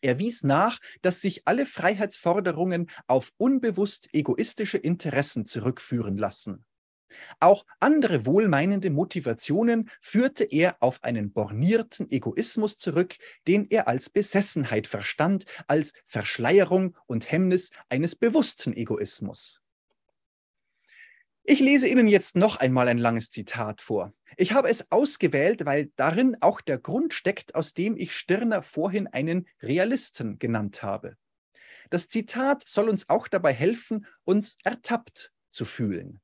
Er wies nach, dass sich alle Freiheitsforderungen auf unbewusst egoistische Interessen zurückführen lassen. Auch andere wohlmeinende Motivationen führte er auf einen bornierten Egoismus zurück, den er als Besessenheit verstand, als Verschleierung und Hemmnis eines bewussten Egoismus. Ich lese Ihnen jetzt noch einmal ein langes Zitat vor. Ich habe es ausgewählt, weil darin auch der Grund steckt, aus dem ich Stirner vorhin einen Realisten genannt habe. Das Zitat soll uns auch dabei helfen, uns ertappt zu fühlen.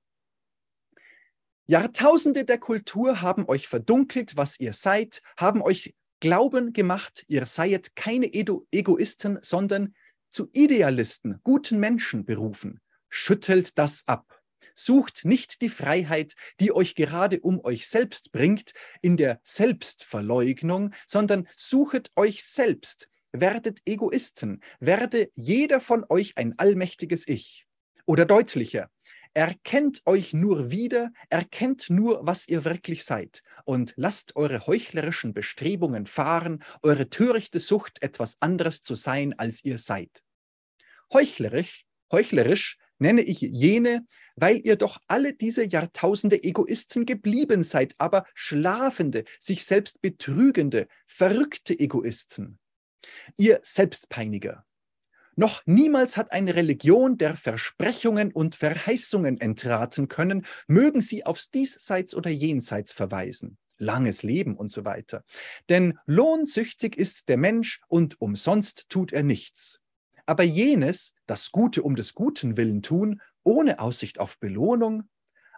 Jahrtausende der Kultur haben euch verdunkelt, was ihr seid, haben euch Glauben gemacht, ihr seiet keine Edo Egoisten, sondern zu Idealisten, guten Menschen berufen. Schüttelt das ab. Sucht nicht die Freiheit, die euch gerade um euch selbst bringt, in der Selbstverleugnung, sondern suchet euch selbst, werdet Egoisten, werde jeder von euch ein allmächtiges Ich. Oder deutlicher, erkennt euch nur wieder, erkennt nur, was ihr wirklich seid und lasst eure heuchlerischen Bestrebungen fahren, eure törichte Sucht, etwas anderes zu sein, als ihr seid. Heuchlerisch, heuchlerisch nenne ich jene, weil ihr doch alle diese Jahrtausende Egoisten geblieben seid, aber schlafende, sich selbst betrügende, verrückte Egoisten. Ihr Selbstpeiniger. Noch niemals hat eine Religion der Versprechungen und Verheißungen entraten können, mögen sie aufs Diesseits oder Jenseits verweisen langes Leben und so weiter. Denn lohnsüchtig ist der Mensch und umsonst tut er nichts aber jenes, das Gute um des Guten willen tun, ohne Aussicht auf Belohnung,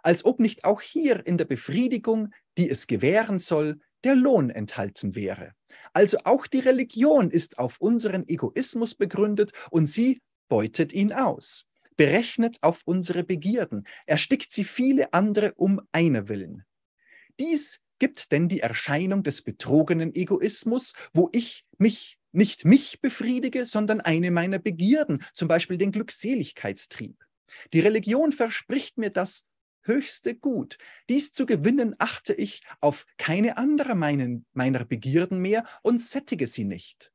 als ob nicht auch hier in der Befriedigung, die es gewähren soll, der Lohn enthalten wäre. Also auch die Religion ist auf unseren Egoismus begründet und sie beutet ihn aus, berechnet auf unsere Begierden, erstickt sie viele andere um einer willen. Dies gibt denn die Erscheinung des betrogenen Egoismus, wo ich mich nicht mich befriedige, sondern eine meiner Begierden, zum Beispiel den Glückseligkeitstrieb. Die Religion verspricht mir das höchste Gut. Dies zu gewinnen achte ich auf keine andere meinen, meiner Begierden mehr und sättige sie nicht.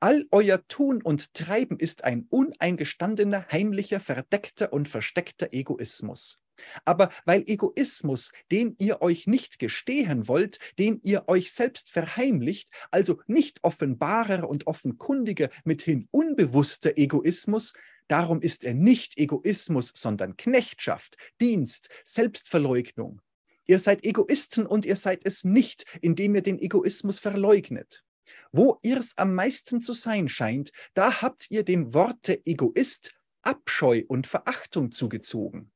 All euer Tun und Treiben ist ein uneingestandener, heimlicher, verdeckter und versteckter Egoismus. Aber weil Egoismus, den ihr euch nicht gestehen wollt, den ihr euch selbst verheimlicht, also nicht offenbarer und offenkundiger, mithin unbewusster Egoismus, darum ist er nicht Egoismus, sondern Knechtschaft, Dienst, Selbstverleugnung. Ihr seid Egoisten und ihr seid es nicht, indem ihr den Egoismus verleugnet. Wo ihr es am meisten zu sein scheint, da habt ihr dem Worte Egoist Abscheu und Verachtung zugezogen.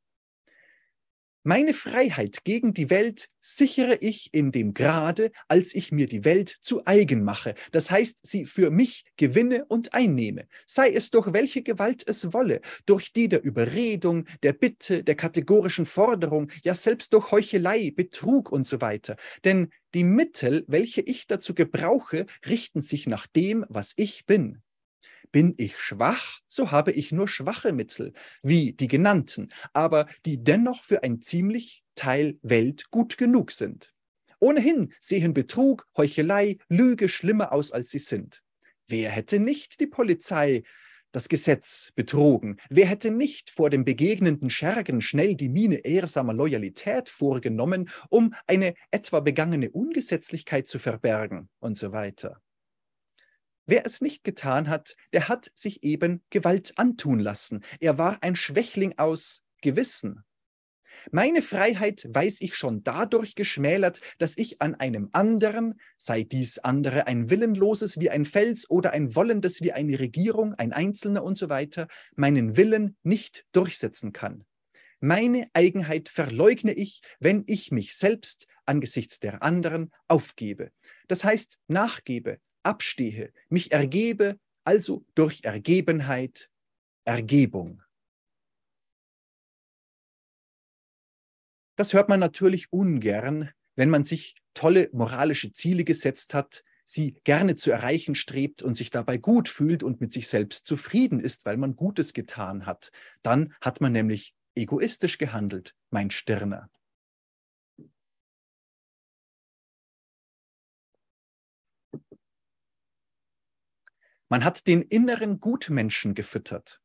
Meine Freiheit gegen die Welt sichere ich in dem Grade, als ich mir die Welt zu eigen mache, das heißt, sie für mich gewinne und einnehme, sei es durch welche Gewalt es wolle, durch die der Überredung, der Bitte, der kategorischen Forderung, ja selbst durch Heuchelei, Betrug und so weiter. Denn die Mittel, welche ich dazu gebrauche, richten sich nach dem, was ich bin. Bin ich schwach, so habe ich nur schwache Mittel, wie die genannten, aber die dennoch für ein ziemlich Teil Welt gut genug sind. Ohnehin sehen Betrug, Heuchelei, Lüge schlimmer aus, als sie sind. Wer hätte nicht die Polizei das Gesetz betrogen? Wer hätte nicht vor dem begegnenden Schergen schnell die Miene ehrsamer Loyalität vorgenommen, um eine etwa begangene Ungesetzlichkeit zu verbergen und so weiter? Wer es nicht getan hat, der hat sich eben Gewalt antun lassen. Er war ein Schwächling aus Gewissen. Meine Freiheit weiß ich schon dadurch geschmälert, dass ich an einem anderen, sei dies andere ein willenloses wie ein Fels oder ein wollendes wie eine Regierung, ein Einzelner und so weiter, meinen Willen nicht durchsetzen kann. Meine Eigenheit verleugne ich, wenn ich mich selbst angesichts der anderen aufgebe. Das heißt, nachgebe, abstehe, mich ergebe, also durch Ergebenheit Ergebung. Das hört man natürlich ungern, wenn man sich tolle moralische Ziele gesetzt hat, sie gerne zu erreichen strebt und sich dabei gut fühlt und mit sich selbst zufrieden ist, weil man Gutes getan hat. Dann hat man nämlich egoistisch gehandelt, mein Stirner. Man hat den inneren Gutmenschen gefüttert.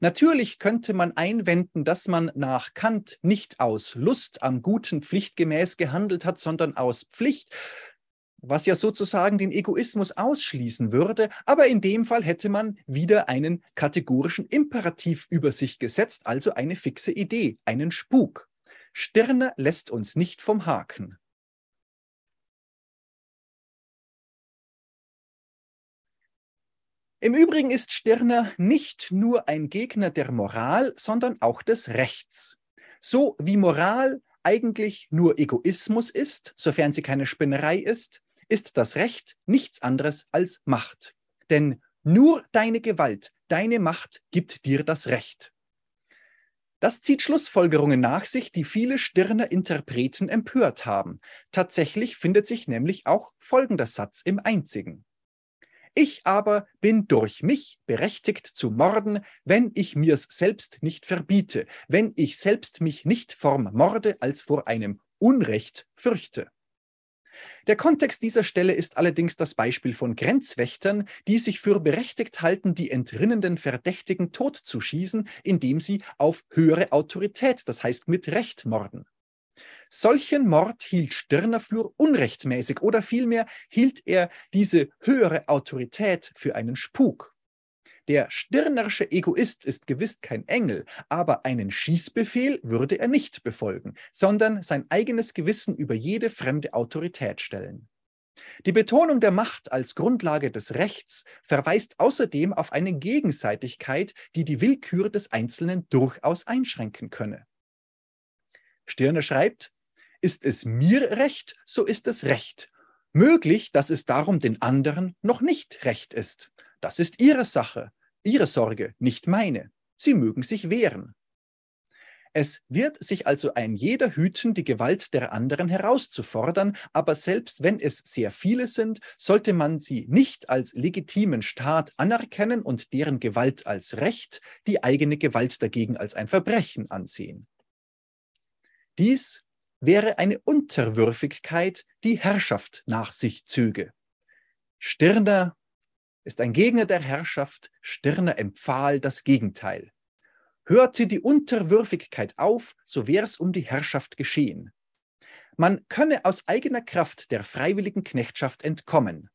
Natürlich könnte man einwenden, dass man nach Kant nicht aus Lust am Guten pflichtgemäß gehandelt hat, sondern aus Pflicht, was ja sozusagen den Egoismus ausschließen würde, aber in dem Fall hätte man wieder einen kategorischen Imperativ über sich gesetzt, also eine fixe Idee, einen Spuk. Stirner lässt uns nicht vom Haken. Im Übrigen ist Stirner nicht nur ein Gegner der Moral, sondern auch des Rechts. So wie Moral eigentlich nur Egoismus ist, sofern sie keine Spinnerei ist, ist das Recht nichts anderes als Macht. Denn nur deine Gewalt, deine Macht gibt dir das Recht. Das zieht Schlussfolgerungen nach sich, die viele Stirner Interpreten empört haben. Tatsächlich findet sich nämlich auch folgender Satz im Einzigen. Ich aber bin durch mich berechtigt zu morden, wenn ich mir's selbst nicht verbiete, wenn ich selbst mich nicht vorm Morde als vor einem Unrecht fürchte. Der Kontext dieser Stelle ist allerdings das Beispiel von Grenzwächtern, die sich für berechtigt halten, die entrinnenden Verdächtigen totzuschießen, indem sie auf höhere Autorität, das heißt mit Recht, morden. Solchen Mord hielt Stirner für unrechtmäßig oder vielmehr hielt er diese höhere Autorität für einen Spuk. Der stirnersche Egoist ist gewiss kein Engel, aber einen Schießbefehl würde er nicht befolgen, sondern sein eigenes Gewissen über jede fremde Autorität stellen. Die Betonung der Macht als Grundlage des Rechts verweist außerdem auf eine Gegenseitigkeit, die die Willkür des Einzelnen durchaus einschränken könne. Stirner schreibt, ist es mir recht, so ist es recht. Möglich, dass es darum den anderen noch nicht recht ist. Das ist ihre Sache, ihre Sorge, nicht meine. Sie mögen sich wehren. Es wird sich also ein jeder hüten, die Gewalt der anderen herauszufordern, aber selbst wenn es sehr viele sind, sollte man sie nicht als legitimen Staat anerkennen und deren Gewalt als Recht, die eigene Gewalt dagegen als ein Verbrechen ansehen. Dies wäre eine Unterwürfigkeit, die Herrschaft nach sich züge. Stirner ist ein Gegner der Herrschaft, Stirner empfahl das Gegenteil. Hörte die Unterwürfigkeit auf, so wäre es um die Herrschaft geschehen. Man könne aus eigener Kraft der freiwilligen Knechtschaft entkommen.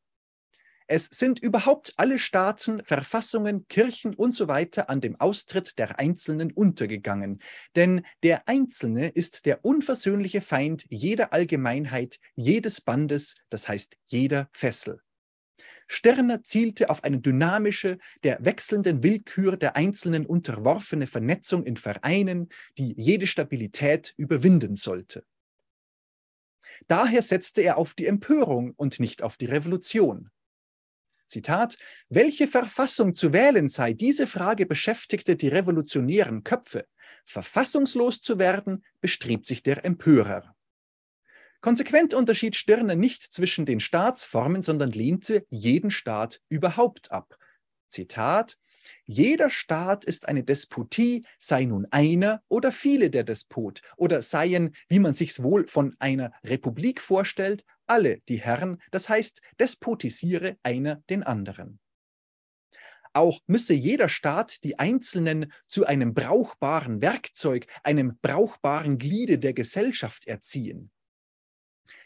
Es sind überhaupt alle Staaten, Verfassungen, Kirchen und so weiter an dem Austritt der Einzelnen untergegangen. Denn der Einzelne ist der unversöhnliche Feind jeder Allgemeinheit, jedes Bandes, das heißt jeder Fessel. Stirner zielte auf eine dynamische, der wechselnden Willkür der Einzelnen unterworfene Vernetzung in Vereinen, die jede Stabilität überwinden sollte. Daher setzte er auf die Empörung und nicht auf die Revolution. Zitat, welche Verfassung zu wählen sei, diese Frage beschäftigte die revolutionären Köpfe. Verfassungslos zu werden, bestrieb sich der Empörer. Konsequent unterschied Stirner nicht zwischen den Staatsformen, sondern lehnte jeden Staat überhaupt ab. Zitat, jeder Staat ist eine Despotie, sei nun einer oder viele der Despot, oder seien, wie man sich's wohl von einer Republik vorstellt, alle die Herren, das heißt, despotisiere einer den anderen. Auch müsse jeder Staat die Einzelnen zu einem brauchbaren Werkzeug, einem brauchbaren Gliede der Gesellschaft erziehen.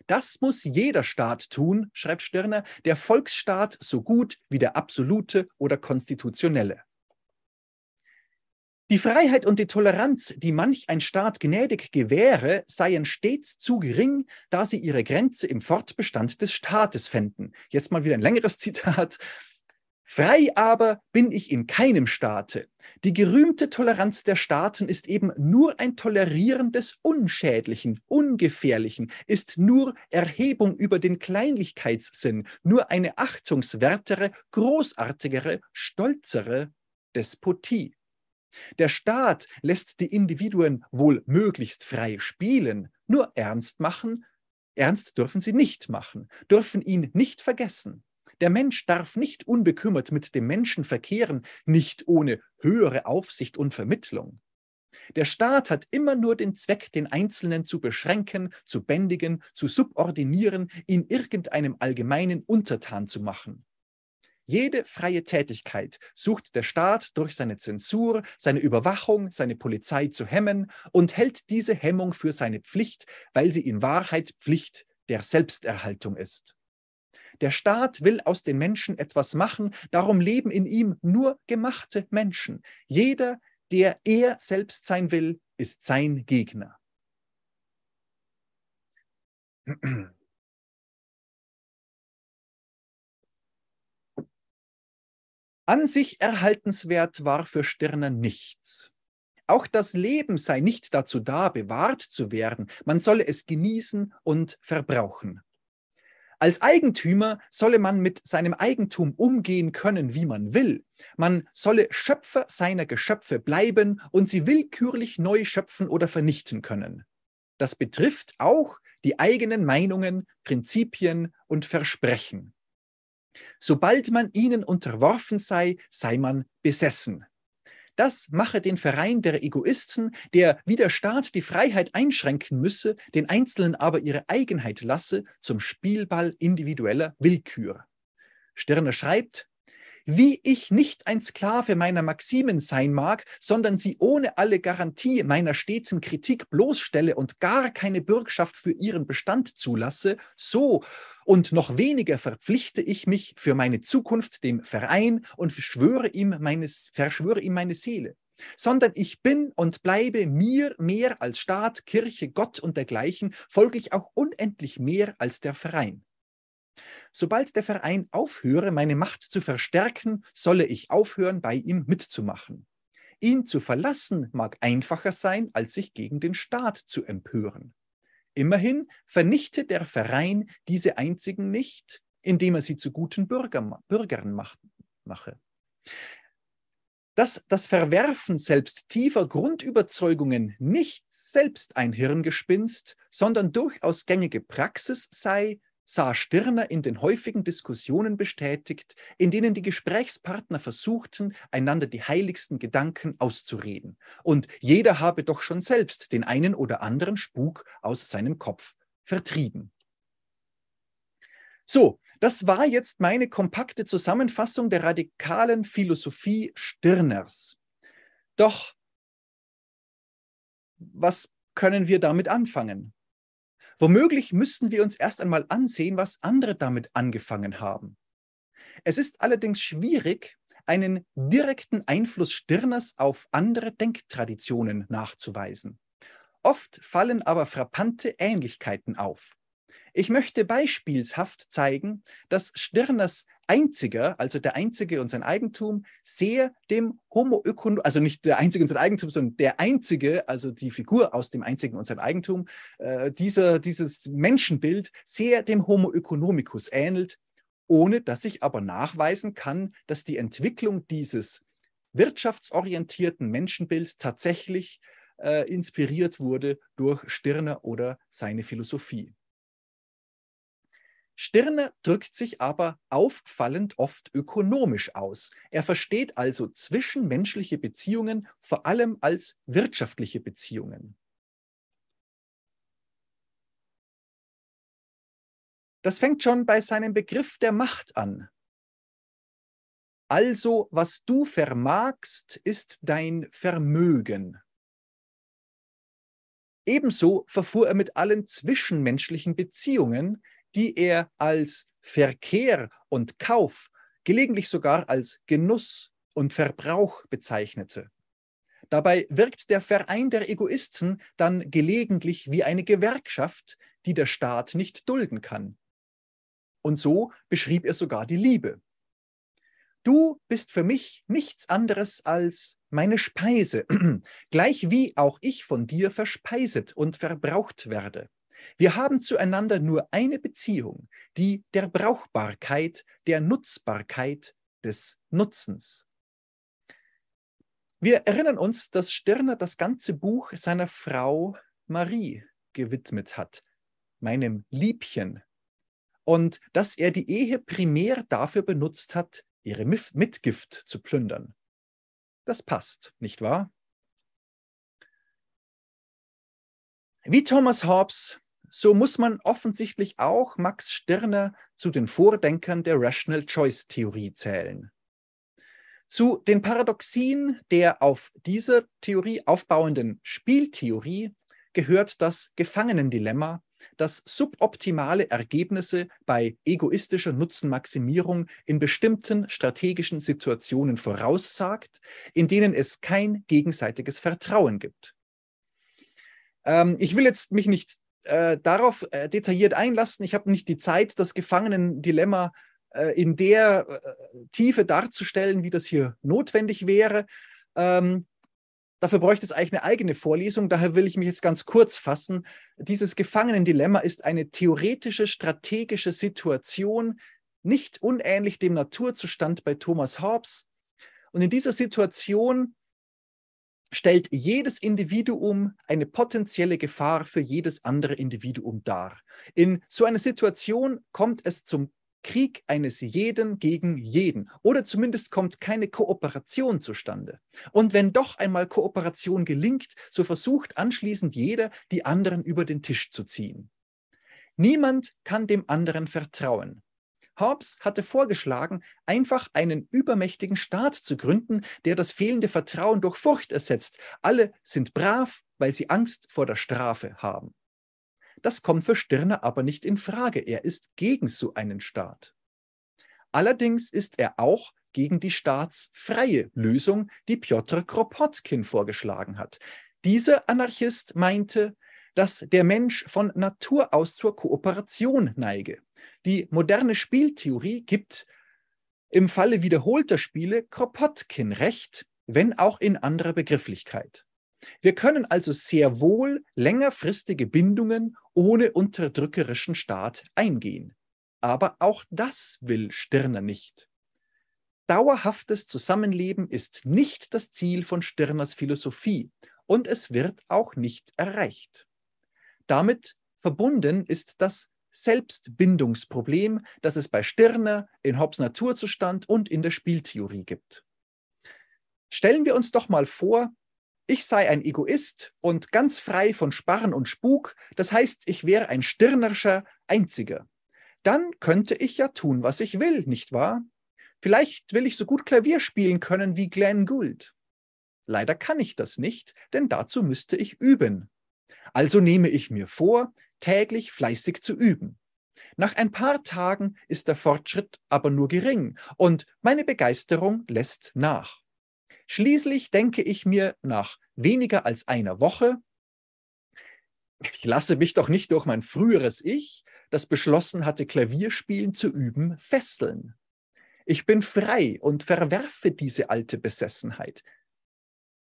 Das muss jeder Staat tun, schreibt Stirner, der Volksstaat so gut wie der absolute oder konstitutionelle. Die Freiheit und die Toleranz, die manch ein Staat gnädig gewähre, seien stets zu gering, da sie ihre Grenze im Fortbestand des Staates fänden. Jetzt mal wieder ein längeres Zitat. Frei aber bin ich in keinem Staate. Die gerühmte Toleranz der Staaten ist eben nur ein Tolerieren des Unschädlichen, Ungefährlichen, ist nur Erhebung über den Kleinlichkeitssinn, nur eine achtungswertere, großartigere, stolzere Despotie. Der Staat lässt die Individuen wohl möglichst frei spielen, nur ernst machen, ernst dürfen sie nicht machen, dürfen ihn nicht vergessen. Der Mensch darf nicht unbekümmert mit dem Menschen verkehren, nicht ohne höhere Aufsicht und Vermittlung. Der Staat hat immer nur den Zweck, den Einzelnen zu beschränken, zu bändigen, zu subordinieren, ihn irgendeinem allgemeinen Untertan zu machen. Jede freie Tätigkeit sucht der Staat durch seine Zensur, seine Überwachung, seine Polizei zu hemmen und hält diese Hemmung für seine Pflicht, weil sie in Wahrheit Pflicht der Selbsterhaltung ist. Der Staat will aus den Menschen etwas machen, darum leben in ihm nur gemachte Menschen. Jeder, der er selbst sein will, ist sein Gegner. An sich erhaltenswert war für Stirner nichts. Auch das Leben sei nicht dazu da, bewahrt zu werden, man solle es genießen und verbrauchen. Als Eigentümer solle man mit seinem Eigentum umgehen können, wie man will. Man solle Schöpfer seiner Geschöpfe bleiben und sie willkürlich neu schöpfen oder vernichten können. Das betrifft auch die eigenen Meinungen, Prinzipien und Versprechen. Sobald man ihnen unterworfen sei, sei man besessen. Das mache den Verein der Egoisten, der wie der Staat die Freiheit einschränken müsse, den Einzelnen aber ihre Eigenheit lasse, zum Spielball individueller Willkür. Stirner schreibt, wie ich nicht ein Sklave meiner Maximen sein mag, sondern sie ohne alle Garantie meiner steten Kritik bloßstelle und gar keine Bürgschaft für ihren Bestand zulasse, so und noch weniger verpflichte ich mich für meine Zukunft dem Verein und verschwöre ihm meine, verschwöre ihm meine Seele sondern ich bin und bleibe mir mehr als Staat, Kirche, Gott und dergleichen, folglich auch unendlich mehr als der Verein. Sobald der Verein aufhöre, meine Macht zu verstärken, solle ich aufhören, bei ihm mitzumachen. Ihn zu verlassen mag einfacher sein, als sich gegen den Staat zu empören. Immerhin vernichte der Verein diese einzigen nicht, indem er sie zu guten Bürger, Bürgern macht, mache. Dass das Verwerfen selbst tiefer Grundüberzeugungen nicht selbst ein Hirngespinst, sondern durchaus gängige Praxis sei, sah Stirner in den häufigen Diskussionen bestätigt, in denen die Gesprächspartner versuchten, einander die heiligsten Gedanken auszureden, und jeder habe doch schon selbst den einen oder anderen Spuk aus seinem Kopf vertrieben. So, das war jetzt meine kompakte Zusammenfassung der radikalen Philosophie Stirners. Doch was können wir damit anfangen? Womöglich müssten wir uns erst einmal ansehen, was andere damit angefangen haben. Es ist allerdings schwierig, einen direkten Einfluss Stirners auf andere Denktraditionen nachzuweisen. Oft fallen aber frappante Ähnlichkeiten auf. Ich möchte beispielshaft zeigen, dass Stirners einziger, also der einzige und sein Eigentum, sehr dem Homo ökonom, also nicht der einzige und sein Eigentum, sondern der einzige, also die Figur aus dem einzigen und sein Eigentum, äh, dieser, dieses Menschenbild sehr dem Homo ökonomicus ähnelt, ohne dass ich aber nachweisen kann, dass die Entwicklung dieses wirtschaftsorientierten Menschenbilds tatsächlich äh, inspiriert wurde durch Stirner oder seine Philosophie. Stirner drückt sich aber auffallend oft ökonomisch aus. Er versteht also zwischenmenschliche Beziehungen vor allem als wirtschaftliche Beziehungen. Das fängt schon bei seinem Begriff der Macht an. Also, was du vermagst, ist dein Vermögen. Ebenso verfuhr er mit allen zwischenmenschlichen Beziehungen, die er als Verkehr und Kauf, gelegentlich sogar als Genuss und Verbrauch bezeichnete. Dabei wirkt der Verein der Egoisten dann gelegentlich wie eine Gewerkschaft, die der Staat nicht dulden kann. Und so beschrieb er sogar die Liebe. Du bist für mich nichts anderes als meine Speise, gleich wie auch ich von dir verspeiset und verbraucht werde. Wir haben zueinander nur eine Beziehung, die der Brauchbarkeit, der Nutzbarkeit des Nutzens. Wir erinnern uns, dass Stirner das ganze Buch seiner Frau Marie gewidmet hat, meinem Liebchen, und dass er die Ehe primär dafür benutzt hat, ihre Mitgift zu plündern. Das passt, nicht wahr? Wie Thomas Hobbes so muss man offensichtlich auch Max Stirner zu den Vordenkern der Rational Choice Theorie zählen. Zu den Paradoxien der auf dieser Theorie aufbauenden Spieltheorie gehört das Gefangenendilemma, das suboptimale Ergebnisse bei egoistischer Nutzenmaximierung in bestimmten strategischen Situationen voraussagt, in denen es kein gegenseitiges Vertrauen gibt. Ähm, ich will jetzt mich nicht äh, darauf äh, detailliert einlassen. Ich habe nicht die Zeit, das Gefangenendilemma äh, in der äh, Tiefe darzustellen, wie das hier notwendig wäre. Ähm, dafür bräuchte es eigentlich eine eigene Vorlesung. Daher will ich mich jetzt ganz kurz fassen. Dieses Gefangenendilemma ist eine theoretische, strategische Situation, nicht unähnlich dem Naturzustand bei Thomas Hobbes. Und in dieser Situation stellt jedes Individuum eine potenzielle Gefahr für jedes andere Individuum dar. In so einer Situation kommt es zum Krieg eines jeden gegen jeden oder zumindest kommt keine Kooperation zustande. Und wenn doch einmal Kooperation gelingt, so versucht anschließend jeder, die anderen über den Tisch zu ziehen. Niemand kann dem anderen vertrauen. Hobbes hatte vorgeschlagen, einfach einen übermächtigen Staat zu gründen, der das fehlende Vertrauen durch Furcht ersetzt. Alle sind brav, weil sie Angst vor der Strafe haben. Das kommt für Stirner aber nicht in Frage. Er ist gegen so einen Staat. Allerdings ist er auch gegen die staatsfreie Lösung, die Piotr Kropotkin vorgeschlagen hat. Dieser Anarchist meinte, dass der Mensch von Natur aus zur Kooperation neige. Die moderne Spieltheorie gibt im Falle wiederholter Spiele Kropotkin recht, wenn auch in anderer Begrifflichkeit. Wir können also sehr wohl längerfristige Bindungen ohne unterdrückerischen Staat eingehen. Aber auch das will Stirner nicht. Dauerhaftes Zusammenleben ist nicht das Ziel von Stirners Philosophie und es wird auch nicht erreicht damit verbunden ist das Selbstbindungsproblem, das es bei Stirner, in Hobbes Naturzustand und in der Spieltheorie gibt. Stellen wir uns doch mal vor, ich sei ein Egoist und ganz frei von Sparren und Spuk, das heißt, ich wäre ein stirnerscher Einziger. Dann könnte ich ja tun, was ich will, nicht wahr? Vielleicht will ich so gut Klavier spielen können wie Glenn Gould. Leider kann ich das nicht, denn dazu müsste ich üben. Also nehme ich mir vor, täglich fleißig zu üben. Nach ein paar Tagen ist der Fortschritt aber nur gering und meine Begeisterung lässt nach. Schließlich denke ich mir nach weniger als einer Woche, ich lasse mich doch nicht durch mein früheres Ich, das beschlossen hatte, Klavierspielen zu üben, fesseln. Ich bin frei und verwerfe diese alte Besessenheit.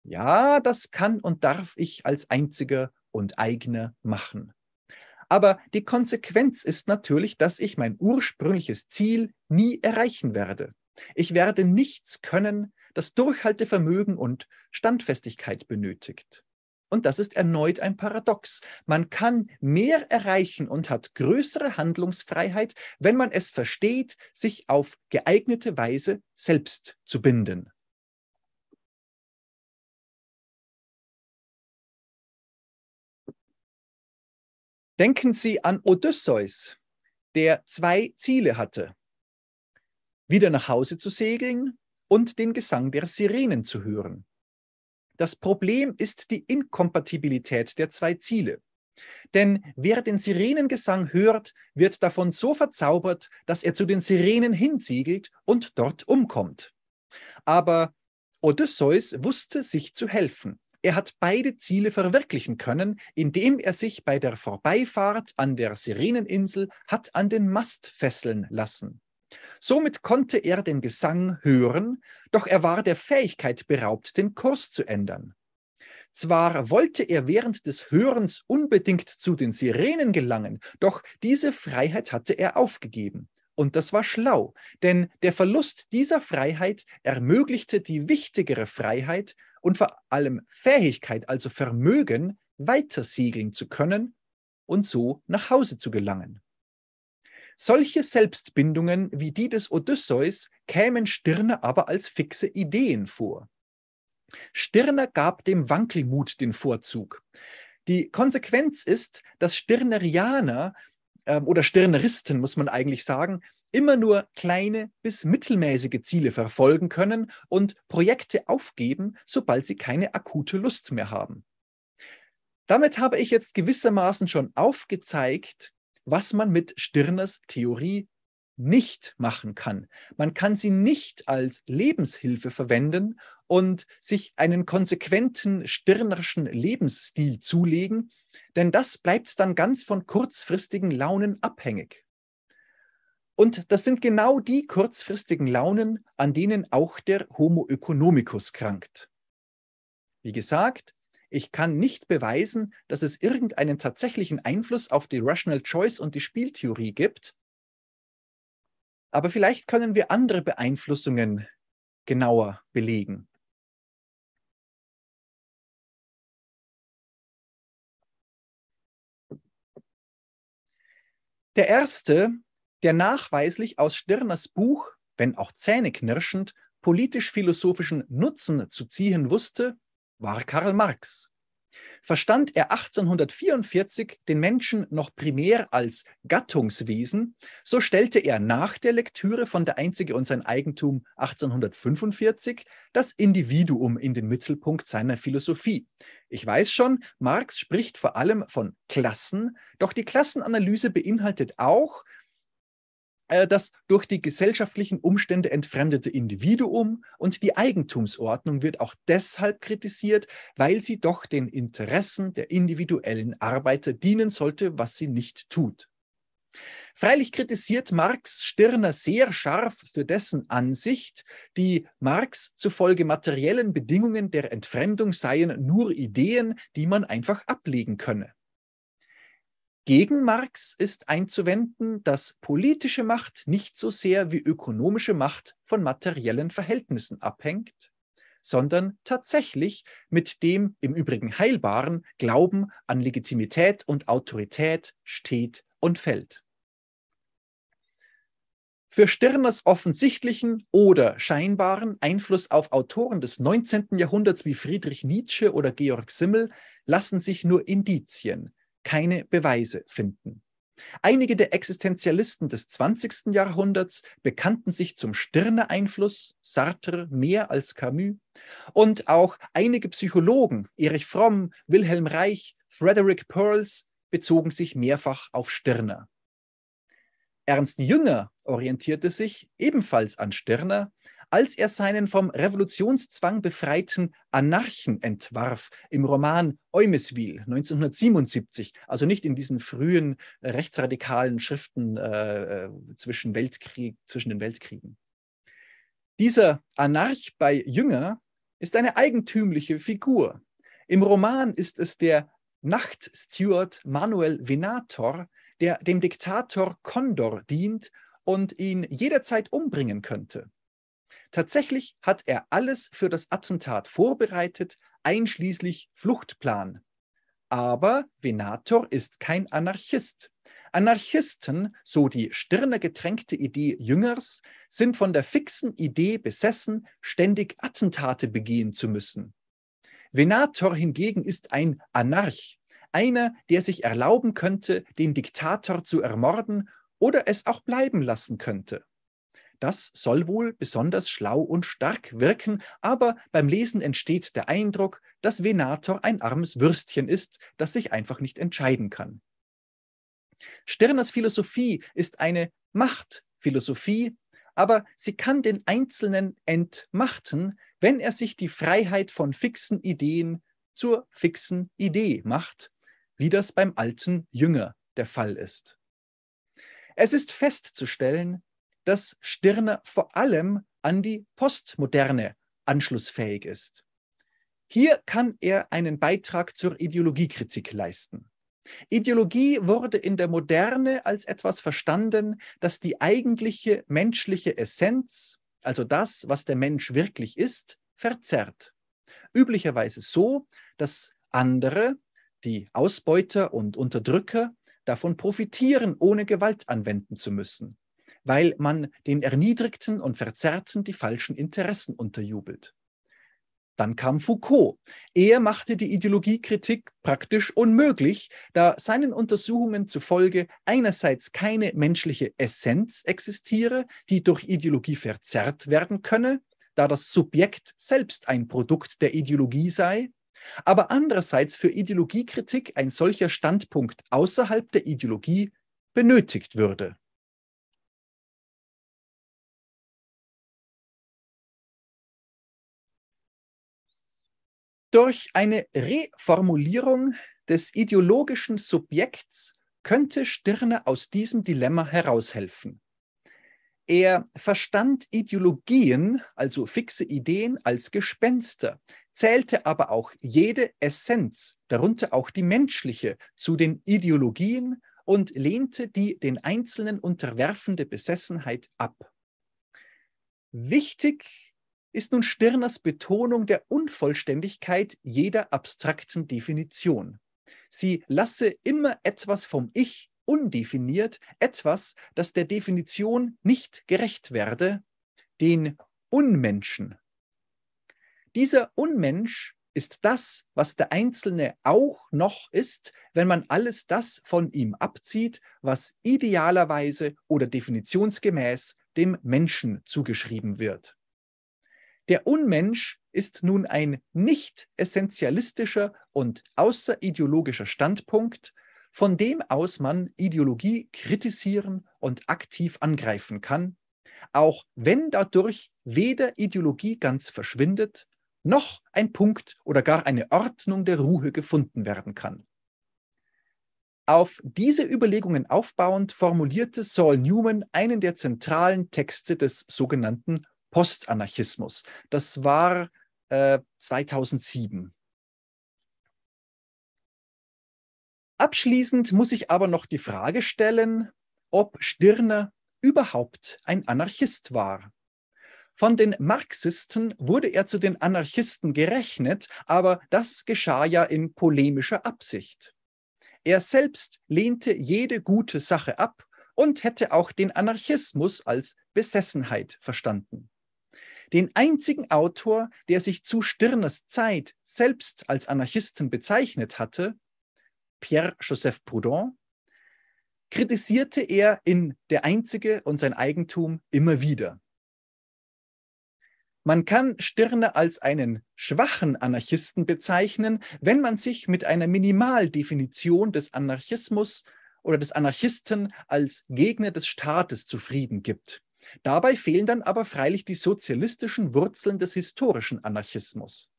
Ja, das kann und darf ich als Einziger und eigene machen. Aber die Konsequenz ist natürlich, dass ich mein ursprüngliches Ziel nie erreichen werde. Ich werde nichts können, das Durchhaltevermögen und Standfestigkeit benötigt. Und das ist erneut ein Paradox. Man kann mehr erreichen und hat größere Handlungsfreiheit, wenn man es versteht, sich auf geeignete Weise selbst zu binden. Denken Sie an Odysseus, der zwei Ziele hatte. Wieder nach Hause zu segeln und den Gesang der Sirenen zu hören. Das Problem ist die Inkompatibilität der zwei Ziele. Denn wer den Sirenengesang hört, wird davon so verzaubert, dass er zu den Sirenen hinsiegelt und dort umkommt. Aber Odysseus wusste sich zu helfen. Er hat beide Ziele verwirklichen können, indem er sich bei der Vorbeifahrt an der Sireneninsel hat an den Mast fesseln lassen. Somit konnte er den Gesang hören, doch er war der Fähigkeit beraubt, den Kurs zu ändern. Zwar wollte er während des Hörens unbedingt zu den Sirenen gelangen, doch diese Freiheit hatte er aufgegeben. Und das war schlau, denn der Verlust dieser Freiheit ermöglichte die wichtigere Freiheit, und vor allem Fähigkeit, also Vermögen, weiter segeln zu können und so nach Hause zu gelangen. Solche Selbstbindungen wie die des Odysseus kämen Stirner aber als fixe Ideen vor. Stirner gab dem Wankelmut den Vorzug. Die Konsequenz ist, dass Stirnerianer äh, oder Stirneristen, muss man eigentlich sagen, immer nur kleine bis mittelmäßige Ziele verfolgen können und Projekte aufgeben, sobald sie keine akute Lust mehr haben. Damit habe ich jetzt gewissermaßen schon aufgezeigt, was man mit Stirners Theorie nicht machen kann. Man kann sie nicht als Lebenshilfe verwenden und sich einen konsequenten stirnerschen Lebensstil zulegen, denn das bleibt dann ganz von kurzfristigen Launen abhängig. Und das sind genau die kurzfristigen Launen, an denen auch der Homo economicus krankt. Wie gesagt, ich kann nicht beweisen, dass es irgendeinen tatsächlichen Einfluss auf die Rational Choice und die Spieltheorie gibt. Aber vielleicht können wir andere Beeinflussungen genauer belegen. Der erste der nachweislich aus Stirners Buch, wenn auch zähneknirschend, politisch-philosophischen Nutzen zu ziehen wusste, war Karl Marx. Verstand er 1844 den Menschen noch primär als Gattungswesen, so stellte er nach der Lektüre von Der Einzige und sein Eigentum 1845 das Individuum in den Mittelpunkt seiner Philosophie. Ich weiß schon, Marx spricht vor allem von Klassen, doch die Klassenanalyse beinhaltet auch, äh, das durch die gesellschaftlichen Umstände entfremdete Individuum und die Eigentumsordnung wird auch deshalb kritisiert, weil sie doch den Interessen der individuellen Arbeiter dienen sollte, was sie nicht tut. Freilich kritisiert Marx Stirner sehr scharf für dessen Ansicht, die Marx zufolge materiellen Bedingungen der Entfremdung seien nur Ideen, die man einfach ablegen könne. Gegen Marx ist einzuwenden, dass politische Macht nicht so sehr wie ökonomische Macht von materiellen Verhältnissen abhängt, sondern tatsächlich mit dem im Übrigen heilbaren Glauben an Legitimität und Autorität steht und fällt. Für Stirners offensichtlichen oder scheinbaren Einfluss auf Autoren des 19. Jahrhunderts wie Friedrich Nietzsche oder Georg Simmel lassen sich nur Indizien, keine Beweise finden. Einige der Existenzialisten des 20. Jahrhunderts bekannten sich zum stirner einfluss Sartre mehr als Camus, und auch einige Psychologen, Erich Fromm, Wilhelm Reich, Frederick Pearls, bezogen sich mehrfach auf Stirner. Ernst Jünger orientierte sich ebenfalls an Stirner, als er seinen vom Revolutionszwang befreiten Anarchen entwarf im Roman Eumeswil 1977, also nicht in diesen frühen rechtsradikalen Schriften äh, äh, zwischen, Weltkrieg, zwischen den Weltkriegen. Dieser Anarch bei Jünger ist eine eigentümliche Figur. Im Roman ist es der Nachtsteward Manuel Venator, der dem Diktator Condor dient und ihn jederzeit umbringen könnte. Tatsächlich hat er alles für das Attentat vorbereitet, einschließlich Fluchtplan. Aber Venator ist kein Anarchist. Anarchisten, so die Stirne getränkte Idee Jüngers, sind von der fixen Idee besessen, ständig Attentate begehen zu müssen. Venator hingegen ist ein Anarch, einer, der sich erlauben könnte, den Diktator zu ermorden oder es auch bleiben lassen könnte. Das soll wohl besonders schlau und stark wirken, aber beim Lesen entsteht der Eindruck, dass Venator ein armes Würstchen ist, das sich einfach nicht entscheiden kann. Stirners Philosophie ist eine Machtphilosophie, aber sie kann den Einzelnen entmachten, wenn er sich die Freiheit von fixen Ideen zur fixen Idee macht, wie das beim alten Jünger der Fall ist. Es ist festzustellen, dass Stirner vor allem an die Postmoderne anschlussfähig ist. Hier kann er einen Beitrag zur Ideologiekritik leisten. Ideologie wurde in der Moderne als etwas verstanden, das die eigentliche menschliche Essenz, also das, was der Mensch wirklich ist, verzerrt. Üblicherweise so, dass andere, die Ausbeuter und Unterdrücker, davon profitieren, ohne Gewalt anwenden zu müssen weil man den Erniedrigten und Verzerrten die falschen Interessen unterjubelt. Dann kam Foucault. Er machte die Ideologiekritik praktisch unmöglich, da seinen Untersuchungen zufolge einerseits keine menschliche Essenz existiere, die durch Ideologie verzerrt werden könne, da das Subjekt selbst ein Produkt der Ideologie sei, aber andererseits für Ideologiekritik ein solcher Standpunkt außerhalb der Ideologie benötigt würde. Durch eine Reformulierung des ideologischen Subjekts könnte Stirner aus diesem Dilemma heraushelfen. Er verstand Ideologien, also fixe Ideen, als Gespenster, zählte aber auch jede Essenz, darunter auch die menschliche, zu den Ideologien und lehnte die den Einzelnen unterwerfende Besessenheit ab. Wichtig ist nun Stirners Betonung der Unvollständigkeit jeder abstrakten Definition. Sie lasse immer etwas vom Ich undefiniert, etwas, das der Definition nicht gerecht werde, den Unmenschen. Dieser Unmensch ist das, was der Einzelne auch noch ist, wenn man alles das von ihm abzieht, was idealerweise oder definitionsgemäß dem Menschen zugeschrieben wird. Der Unmensch ist nun ein nicht essentialistischer und außerideologischer Standpunkt, von dem aus man Ideologie kritisieren und aktiv angreifen kann, auch wenn dadurch weder Ideologie ganz verschwindet, noch ein Punkt oder gar eine Ordnung der Ruhe gefunden werden kann. Auf diese Überlegungen aufbauend formulierte Saul Newman einen der zentralen Texte des sogenannten Postanarchismus. Das war äh, 2007. Abschließend muss ich aber noch die Frage stellen, ob Stirner überhaupt ein Anarchist war. Von den Marxisten wurde er zu den Anarchisten gerechnet, aber das geschah ja in polemischer Absicht. Er selbst lehnte jede gute Sache ab und hätte auch den Anarchismus als Besessenheit verstanden den einzigen Autor, der sich zu Stirners Zeit selbst als Anarchisten bezeichnet hatte, Pierre-Joseph Proudhon, kritisierte er in Der Einzige und sein Eigentum immer wieder. Man kann Stirner als einen schwachen Anarchisten bezeichnen, wenn man sich mit einer Minimaldefinition des Anarchismus oder des Anarchisten als Gegner des Staates zufrieden gibt. Dabei fehlen dann aber freilich die sozialistischen Wurzeln des historischen Anarchismus.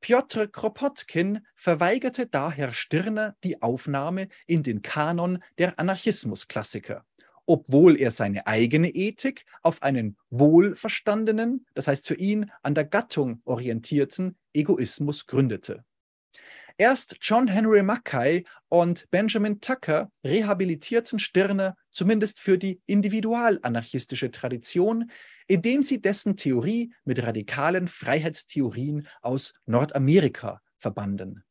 Piotr Kropotkin verweigerte daher Stirner die Aufnahme in den Kanon der Anarchismusklassiker, obwohl er seine eigene Ethik auf einen wohlverstandenen, das heißt für ihn an der Gattung orientierten Egoismus gründete. Erst John Henry Mackay und Benjamin Tucker rehabilitierten Stirner zumindest für die individualanarchistische Tradition, indem sie dessen Theorie mit radikalen Freiheitstheorien aus Nordamerika verbanden.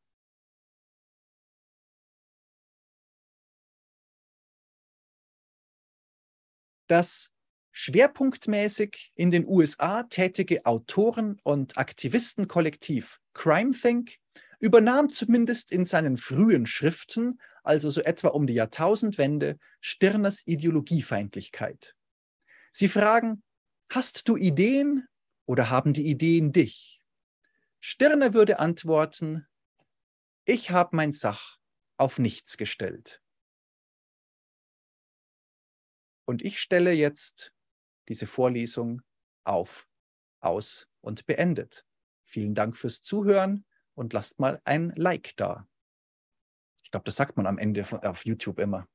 Das schwerpunktmäßig in den USA tätige Autoren- und Aktivistenkollektiv Crime Think übernahm zumindest in seinen frühen Schriften, also so etwa um die Jahrtausendwende, Stirners Ideologiefeindlichkeit. Sie fragen, hast du Ideen oder haben die Ideen dich? Stirner würde antworten, ich habe mein Sach auf nichts gestellt. Und ich stelle jetzt diese Vorlesung auf, aus und beendet. Vielen Dank fürs Zuhören und lasst mal ein Like da. Ich glaube, das sagt man am Ende auf YouTube immer.